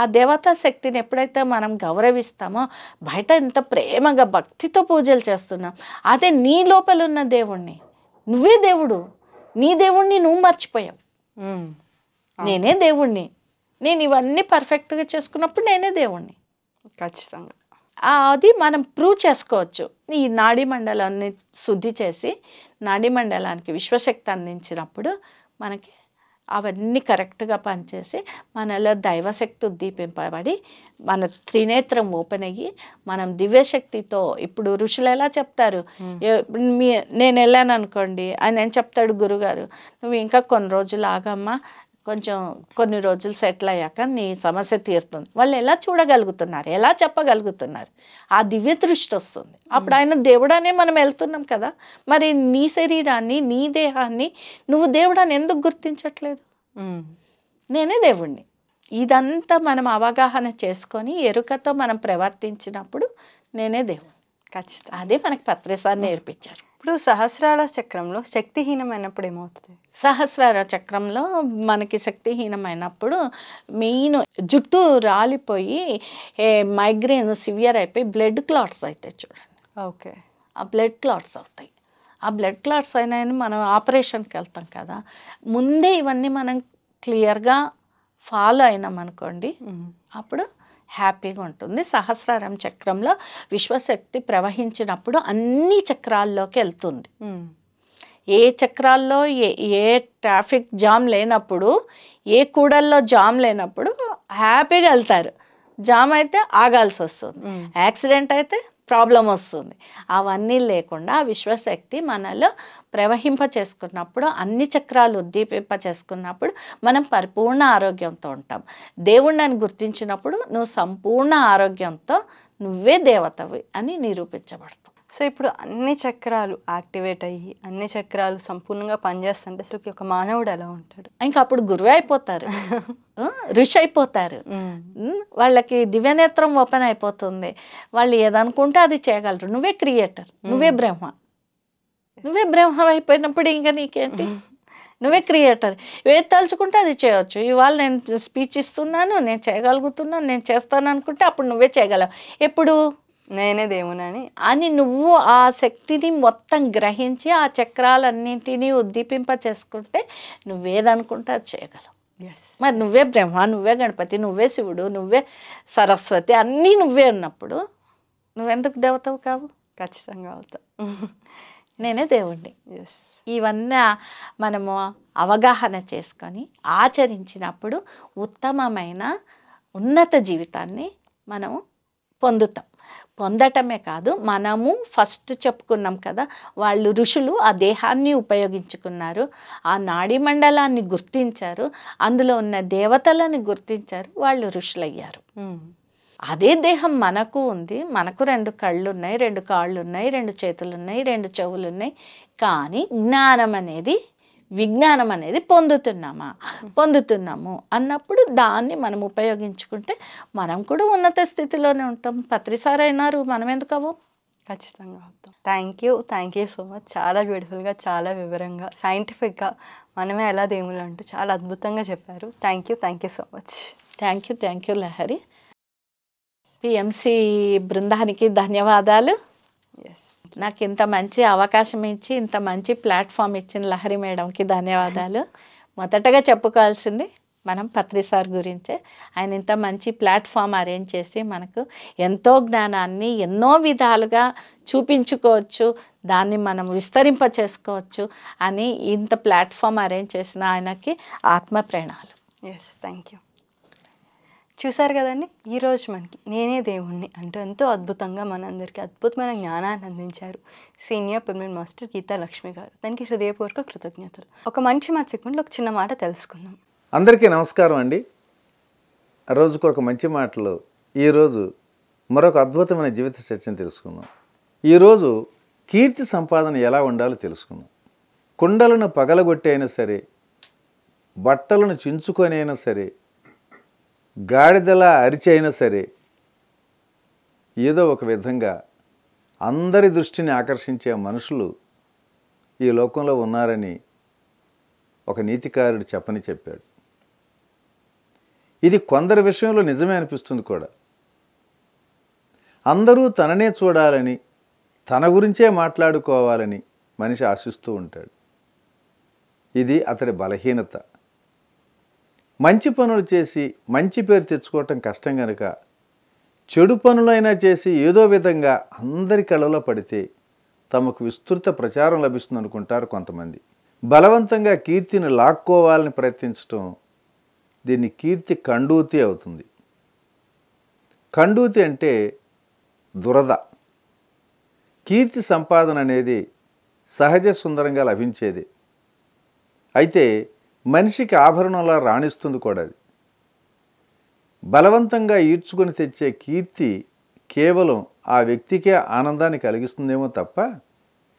ఆ దేవతా శక్తిని ఎప్పుడైతే మనం గౌరవిస్తామో బయట ఎంత ప్రేమగా భక్తితో పూజలు చేస్తున్నాం అదే నీ లోపల ఉన్న దేవుణ్ణి నువ్వే దేవుడు నీ దేవుణ్ణి నువ్వు మర్చిపోయావు నేనే దేవుణ్ణి నేను ఇవన్నీ పర్ఫెక్ట్గా చేసుకున్నప్పుడు నేనే దేవుణ్ణి ఖచ్చితంగా అది మనం ప్రూవ్ చేసుకోవచ్చు ఈ నాడీ మండలాన్ని శుద్ధి చేసి నాడీ మండలానికి విశ్వశక్తి అందించినప్పుడు మనకి అవన్నీ కరెక్ట్గా పనిచేసి మనలో దైవశక్తి ఉద్దీపింపబడి మన త్రినేత్రం ఓపెన్ అయ్యి మనం దివ్యశక్తితో ఇప్పుడు ఋషులు ఎలా చెప్తారు మీ నేను వెళ్ళాను అనుకోండి ఆయన ఏం చెప్తాడు గురుగారు నువ్వు ఇంకా కొన్ని రోజులు ఆగమ్మా కొంచెం కొన్ని రోజులు సెటిల్ అయ్యాక నీ సమస్య తీరుతుంది వాళ్ళు ఎలా చూడగలుగుతున్నారు ఎలా చెప్పగలుగుతున్నారు ఆ దివ్య దృష్టి వస్తుంది అప్పుడు ఆయన దేవుడానే మనం వెళ్తున్నాం కదా మరి నీ శరీరాన్ని నీ దేహాన్ని నువ్వు దేవుడాన్ని ఎందుకు గుర్తించట్లేదు నేనే దేవుణ్ణి ఇదంతా మనం అవగాహన చేసుకొని ఎరుకతో మనం ప్రవర్తించినప్పుడు నేనే దేవుడు ఖచ్చితంగా అదే మనకి పత్రసారి నేర్పించారు ఇప్పుడు సహస్రాల చక్రంలో శక్తిహీనమైనప్పుడు ఏమవుతుంది సహస్రార చక్రంలో మనకి శక్తిహీనమైనప్పుడు మెయిన్ జుట్టు రాలిపోయి మైగ్రేన్ సివియర్ అయిపోయి బ్లడ్ క్లాట్స్ అవుతాయి చూడండి ఓకే ఆ బ్లడ్ క్లాట్స్ అవుతాయి ఆ బ్లడ్ క్లాట్స్ అయినా మనం ఆపరేషన్కి వెళ్తాం కదా ముందే ఇవన్నీ మనం క్లియర్గా ఫాలో అయినాం అనుకోండి అప్పుడు హ్యాపీగా ఉంటుంది సహస్రారం చక్రంలో విశ్వశక్తి ప్రవహించినప్పుడు అన్ని చక్రాల్లోకి వెళ్తుంది ఏ చక్రాల్లో ఏ ఏ ట్రాఫిక్ జామ్ లేనప్పుడు ఏ కూడల్లో జామ్ లేనప్పుడు హ్యాపీగా వెళ్తారు జామ్ అయితే ఆగాల్సి వస్తుంది యాక్సిడెంట్ అయితే ప్రాబ్లం వస్తుంది అవన్నీ లేకుండా విశ్వశక్తి మనలో ప్రవహింప చేసుకున్నప్పుడు అన్ని చక్రాలు ఉద్దీపింప చేసుకున్నప్పుడు మనం పరిపూర్ణ ఆరోగ్యంతో ఉంటాం దేవుణ్ణి గుర్తించినప్పుడు నువ్వు సంపూర్ణ ఆరోగ్యంతో నువ్వే దేవతవి అని నిరూపించబడుతుంది సో ఇప్పుడు అన్ని చక్రాలు యాక్టివేట్ అయ్యి అన్ని చక్రాలు సంపూర్ణంగా పనిచేస్తుంటే అసలు ఒక మానవుడు ఎలా ఉంటాడు ఇంకా అప్పుడు గురువే అయిపోతారు ఋషి అయిపోతారు వాళ్ళకి దివ్యనేత్రం ఓపెన్ అయిపోతుంది వాళ్ళు ఏదనుకుంటే అది చేయగలరు నువ్వే క్రియేటర్ నువ్వే బ్రహ్మ నువ్వే బ్రహ్మ అయిపోయినప్పుడు ఇంకా నీకేంటి నువ్వే క్రియేటర్ ఏది తలుచుకుంటే అది చేయొచ్చు ఇవాళ నేను స్పీచ్ ఇస్తున్నాను నేను చేయగలుగుతున్నాను నేను చేస్తాను అనుకుంటే అప్పుడు నువ్వే చేయగలవు ఎప్పుడు నేనే దేవునని అని నువ్వు ఆ శక్తిని మొత్తం గ్రహించి ఆ చక్రాలన్నింటినీ ఉద్దీపింప చేసుకుంటే నువ్వేదనుకుంటా అది చేయగలవు మరి నువ్వే బ్రహ్మ నువ్వే గణపతి నువ్వే శివుడు నువ్వే సరస్వతి అన్నీ నువ్వే ఉన్నప్పుడు నువ్వెందుకు దేవతవు కావు ఖచ్చితంగా అవుతావు నేనే దేవుణ్ణి ఇవన్నీ మనము అవగాహన చేసుకొని ఆచరించినప్పుడు ఉత్తమమైన ఉన్నత జీవితాన్ని మనము పొందుతాం పొందటమే కాదు మనము ఫస్ట్ చెప్పుకున్నాం కదా వాళ్ళు ఋషులు ఆ దేహాన్ని ఉపయోగించుకున్నారు ఆ నాడీ మండలాన్ని గుర్తించారు అందులో ఉన్న దేవతలను గుర్తించారు వాళ్ళు ఋషులయ్యారు అదే దేహం మనకు ఉంది మనకు రెండు కళ్ళు ఉన్నాయి రెండు కాళ్ళు ఉన్నాయి రెండు చేతులు ఉన్నాయి రెండు చెవులు ఉన్నాయి కానీ జ్ఞానం అనేది విజ్ఞానం అనేది పొందుతున్నామా పొందుతున్నాము అన్నప్పుడు దాన్ని మనం ఉపయోగించుకుంటే మనం కూడా ఉన్నత స్థితిలోనే ఉంటాం పత్రిసారైనారు అయినారు మనం ఎందుకు అవ్వం ఖచ్చితంగా అవుతాం thank you thank you so much చాలా బ్యూటిఫుల్గా చాలా వివరంగా సైంటిఫిక్గా మనమే ఎలా దేవులు అంటూ చాలా అద్భుతంగా చెప్పారు thank you thank you so much thank you thank you Lahari PMC బృందానికి ధన్యవాదాలు నాకు ఇంత మంచి అవకాశం ఇచ్చి ఇంత మంచి ప్లాట్ఫామ్ ఇచ్చిన లహరి మేడంకి ధన్యవాదాలు మొదటగా చెప్పుకోవాల్సింది మనం పత్రి సార్ గురించే ఆయన ఇంత మంచి ప్లాట్ఫామ్ అరేంజ్ చేసి మనకు ఎంతో జ్ఞానాన్ని ఎన్నో విధాలుగా చూపించుకోవచ్చు దాన్ని మనం విస్తరింప చేసుకోవచ్చు అని ఇంత ప్లాట్ఫామ్ అరేంజ్ చేసిన ఆయనకి ఆత్మ ప్రేణాలు ఎస్ థ్యాంక్ యూ చూశారు కదండి ఈరోజు మనకి నేనే దేవుణ్ణి అంటూ ఎంతో అద్భుతంగా మనందరికీ అద్భుతమైన జ్ఞానాన్ని అందించారు senior pyramid master Geeta Lakshmi garu దానికి హృదయపూర్వక కృతజ్ఞతలు ఒక మంచి మాట సెగ్మెంట్లో ఒక చిన్న మాట తెలుసుకుందాం అందరికీ నమస్కారం అండి రోజుకు ఒక మంచి మాటలో ఈరోజు మరొక అద్భుతమైన జీవిత చర్చను తెలుసుకుందాం ఈరోజు కీర్తి సంపాదన ఎలా ఉండాలో తెలుసుకుందాం కుండలను అయినా సరే బట్టలను అయినా సరే గాడిదలా అరిచైనా సరే ఏదో ఒక విధంగా అందరి దృష్టిని ఆకర్షించే మనుషులు ఈ లోకంలో ఉన్నారని ఒక నీతికారుడు చెప్పని చెప్పాడు ఇది కొందరి విషయంలో నిజమే అనిపిస్తుంది కూడా అందరూ తననే చూడాలని తన గురించే మాట్లాడుకోవాలని మనిషి ఆశిస్తూ ఉంటాడు ఇది అతడి బలహీనత మంచి పనులు చేసి మంచి పేరు తెచ్చుకోవటం కష్టం కనుక చెడు పనులైనా చేసి ఏదో విధంగా అందరి కళలో పడితే తమకు విస్తృత ప్రచారం లభిస్తుంది అనుకుంటారు కొంతమంది బలవంతంగా కీర్తిని లాక్కోవాలని ప్రయత్నించటం దీన్ని కీర్తి కండూతి అవుతుంది కండూతి అంటే దురద కీర్తి సంపాదన అనేది సహజ సుందరంగా లభించేది అయితే మనిషికి ఆభరణంలా రాణిస్తుంది కూడా అది బలవంతంగా ఈడ్చుకొని తెచ్చే కీర్తి కేవలం ఆ వ్యక్తికే ఆనందాన్ని కలిగిస్తుందేమో తప్ప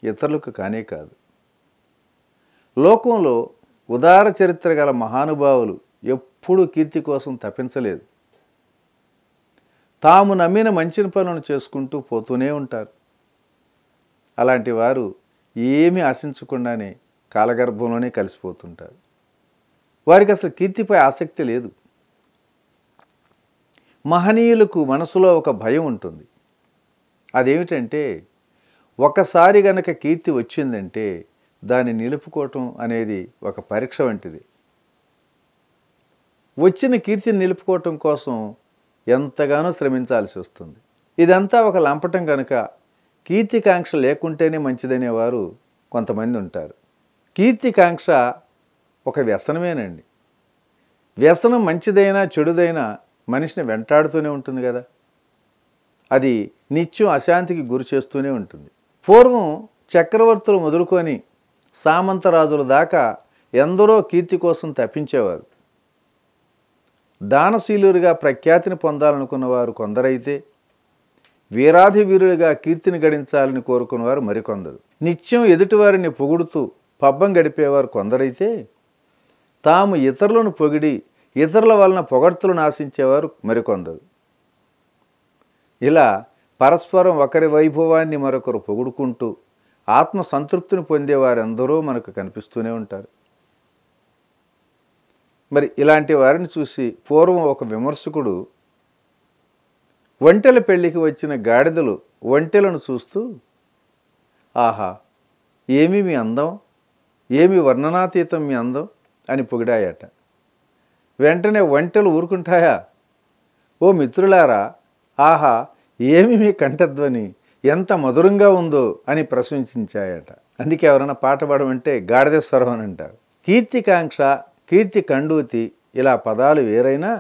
ఇతరులకు కానే కాదు లోకంలో ఉదార చరిత్ర గల మహానుభావులు ఎప్పుడూ కీర్తి కోసం తప్పించలేదు తాము నమ్మిన మంచి పనులను చేసుకుంటూ పోతూనే ఉంటారు అలాంటి వారు ఏమీ ఆశించకుండానే కాలగర్భంలోనే కలిసిపోతుంటారు వారికి అసలు కీర్తిపై ఆసక్తి లేదు మహనీయులకు మనసులో ఒక భయం ఉంటుంది అదేమిటంటే ఒకసారి గనక కీర్తి వచ్చిందంటే దాన్ని నిలుపుకోవటం అనేది ఒక పరీక్ష వంటిది వచ్చిన కీర్తిని నిలుపుకోవటం కోసం ఎంతగానో శ్రమించాల్సి వస్తుంది ఇదంతా ఒక లంపటం కనుక కీర్తికాంక్ష లేకుంటేనే మంచిదనేవారు కొంతమంది ఉంటారు కీర్తికాంక్ష ఒక వ్యసనమేనండి వ్యసనం మంచిదైనా చెడుదైనా మనిషిని వెంటాడుతూనే ఉంటుంది కదా అది నిత్యం అశాంతికి గురి చేస్తూనే ఉంటుంది పూర్వం చక్రవర్తులు మొదలుకొని సామంతరాజుల దాకా ఎందరో కీర్తి కోసం తప్పించేవారు దానశీలుగా ప్రఖ్యాతిని పొందాలనుకున్నవారు కొందరైతే వీరాధి వీరులుగా కీర్తిని గడించాలని కోరుకున్నవారు మరికొందరు నిత్యం ఎదుటివారిని పొగుడుతూ పబ్బం గడిపేవారు కొందరైతే తాము ఇతరులను పొగిడి ఇతరుల వలన పొగడ్తలను ఆశించేవారు మరికొందరు ఇలా పరస్పరం ఒకరి వైభవాన్ని మరొకరు పొగుడుకుంటూ ఆత్మ సంతృప్తిని పొందేవారందరూ మనకు కనిపిస్తూనే ఉంటారు మరి ఇలాంటి వారిని చూసి పూర్వం ఒక విమర్శకుడు ఒంటెల పెళ్ళికి వచ్చిన గాడిదలు ఒంటెలను చూస్తూ ఆహా ఏమి మీ అందం ఏమి వర్ణనాతీతం మీ అందం అని పొగిడాయట వెంటనే వంటలు ఊరుకుంటాయా ఓ మిత్రులారా ఆహా ఏమి మీ కంఠధ్వని ఎంత మధురంగా ఉందో అని ప్రశంసించాయట అందుకే ఎవరైనా పాట పాడమంటే గాడిద స్వరం అని అంటారు కీర్తికాంక్ష కీర్తి కండూతి ఇలా పదాలు వేరైనా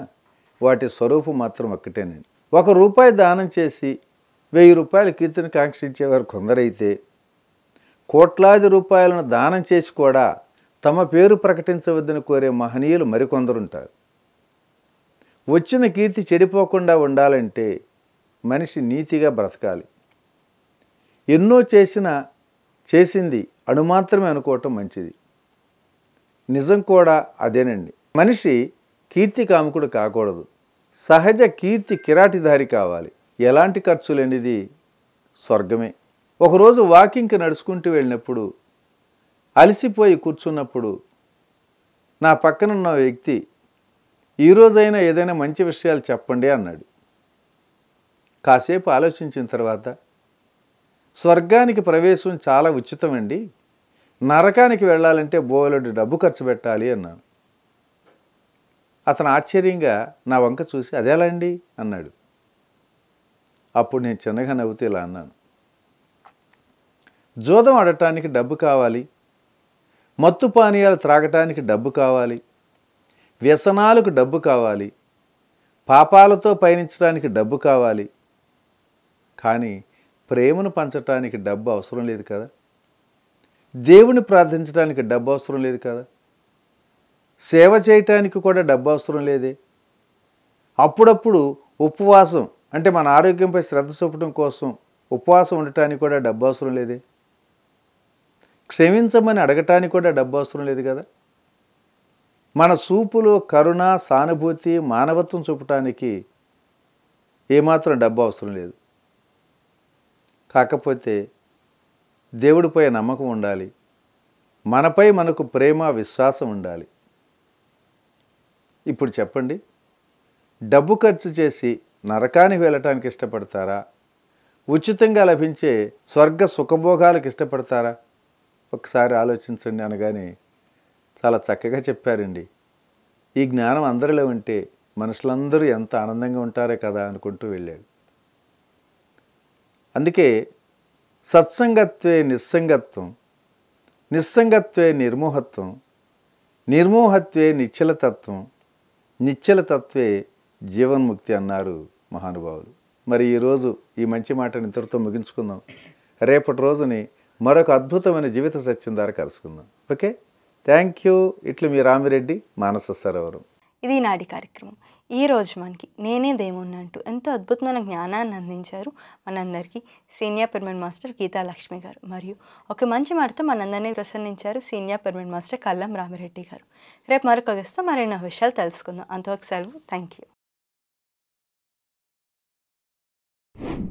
వాటి స్వరూపం మాత్రం ఒక్కటేనండి ఒక రూపాయి దానం చేసి వెయ్యి రూపాయలు కీర్తిని కాంక్షించేవారు కొందరైతే కోట్లాది రూపాయలను దానం చేసి కూడా తమ పేరు ప్రకటించవద్దని కోరే మహనీయులు మరికొందరుంటారు వచ్చిన కీర్తి చెడిపోకుండా ఉండాలంటే మనిషి నీతిగా బ్రతకాలి ఎన్నో చేసిన చేసింది అణుమాత్రమే అనుకోవటం మంచిది నిజం కూడా అదేనండి మనిషి కీర్తి కాముకుడు కాకూడదు సహజ కీర్తి కిరాటిదారి కావాలి ఎలాంటి ఖర్చు లేనిది స్వర్గమే ఒకరోజు వాకింగ్కి నడుచుకుంటూ వెళ్ళినప్పుడు అలసిపోయి కూర్చున్నప్పుడు నా పక్కనున్న వ్యక్తి ఈరోజైనా ఏదైనా మంచి విషయాలు చెప్పండి అన్నాడు కాసేపు ఆలోచించిన తర్వాత స్వర్గానికి ప్రవేశం చాలా ఉచితమండి నరకానికి వెళ్ళాలంటే బోలెడు డబ్బు ఖర్చు పెట్టాలి అన్నాను అతను ఆశ్చర్యంగా నా వంక చూసి అదేలాండి అన్నాడు అప్పుడు నేను చిన్నగా నవ్వుతూ ఇలా అన్నాను జోదం ఆడటానికి డబ్బు కావాలి మత్తు పానీయాలు త్రాగటానికి డబ్బు కావాలి వ్యసనాలకు డబ్బు కావాలి పాపాలతో పయనించడానికి డబ్బు కావాలి కానీ ప్రేమను పంచటానికి డబ్బు అవసరం లేదు కదా దేవుని ప్రార్థించడానికి డబ్బు అవసరం లేదు కదా సేవ చేయటానికి కూడా డబ్బు అవసరం లేదే అప్పుడప్పుడు ఉపవాసం అంటే మన ఆరోగ్యంపై శ్రద్ధ చూపడం కోసం ఉపవాసం ఉండటానికి కూడా డబ్బు అవసరం లేదే క్షమించమని అడగటానికి కూడా డబ్బు అవసరం లేదు కదా మన చూపులో కరుణ సానుభూతి మానవత్వం చూపటానికి ఏమాత్రం డబ్బు అవసరం లేదు కాకపోతే దేవుడిపై నమ్మకం ఉండాలి మనపై మనకు ప్రేమ విశ్వాసం ఉండాలి ఇప్పుడు చెప్పండి డబ్బు ఖర్చు చేసి నరకానికి వెళ్ళటానికి ఇష్టపడతారా ఉచితంగా లభించే స్వర్గ సుఖభోగాలకు ఇష్టపడతారా ఒకసారి ఆలోచించండి అనగానే చాలా చక్కగా చెప్పారండి ఈ జ్ఞానం అందరిలో ఉంటే మనుషులందరూ ఎంత ఆనందంగా ఉంటారే కదా అనుకుంటూ వెళ్ళాడు అందుకే సత్సంగత్వే నిస్సంగత్వం నిస్సంగత్వే నిర్మోహత్వం నిర్మోహత్వే నిశ్చలతత్వం నిశ్చలతత్వే జీవన్ముక్తి అన్నారు మహానుభావులు మరి ఈరోజు ఈ మంచి మాటను ఇతరుతో ముగించుకుందాం రేపటి రోజుని మరొక అద్భుతమైన జీవిత సత్యం ద్వారా కలుసుకుందాం ఓకే థ్యాంక్ యూ ఇట్లు మీ రామిరెడ్డి మానస సరోవరం ఇది నాటి కార్యక్రమం ఈ రోజు మనకి నేనే దేవుణ్ణి అంటూ ఎంతో అద్భుతమైన జ్ఞానాన్ని అందించారు మనందరికీ senior pyramid master Geeta Lakshmi garu మరియు ఒక మంచి మాటతో మనందరినీ ప్రసన్నించారు senior pyramid master Kallam Ramireddy garu రేపు మరొక వస్తే మరిన్న విషయాలు తెలుసుకుందాం అంతవరకు సెలవు థ్యాంక్ యూ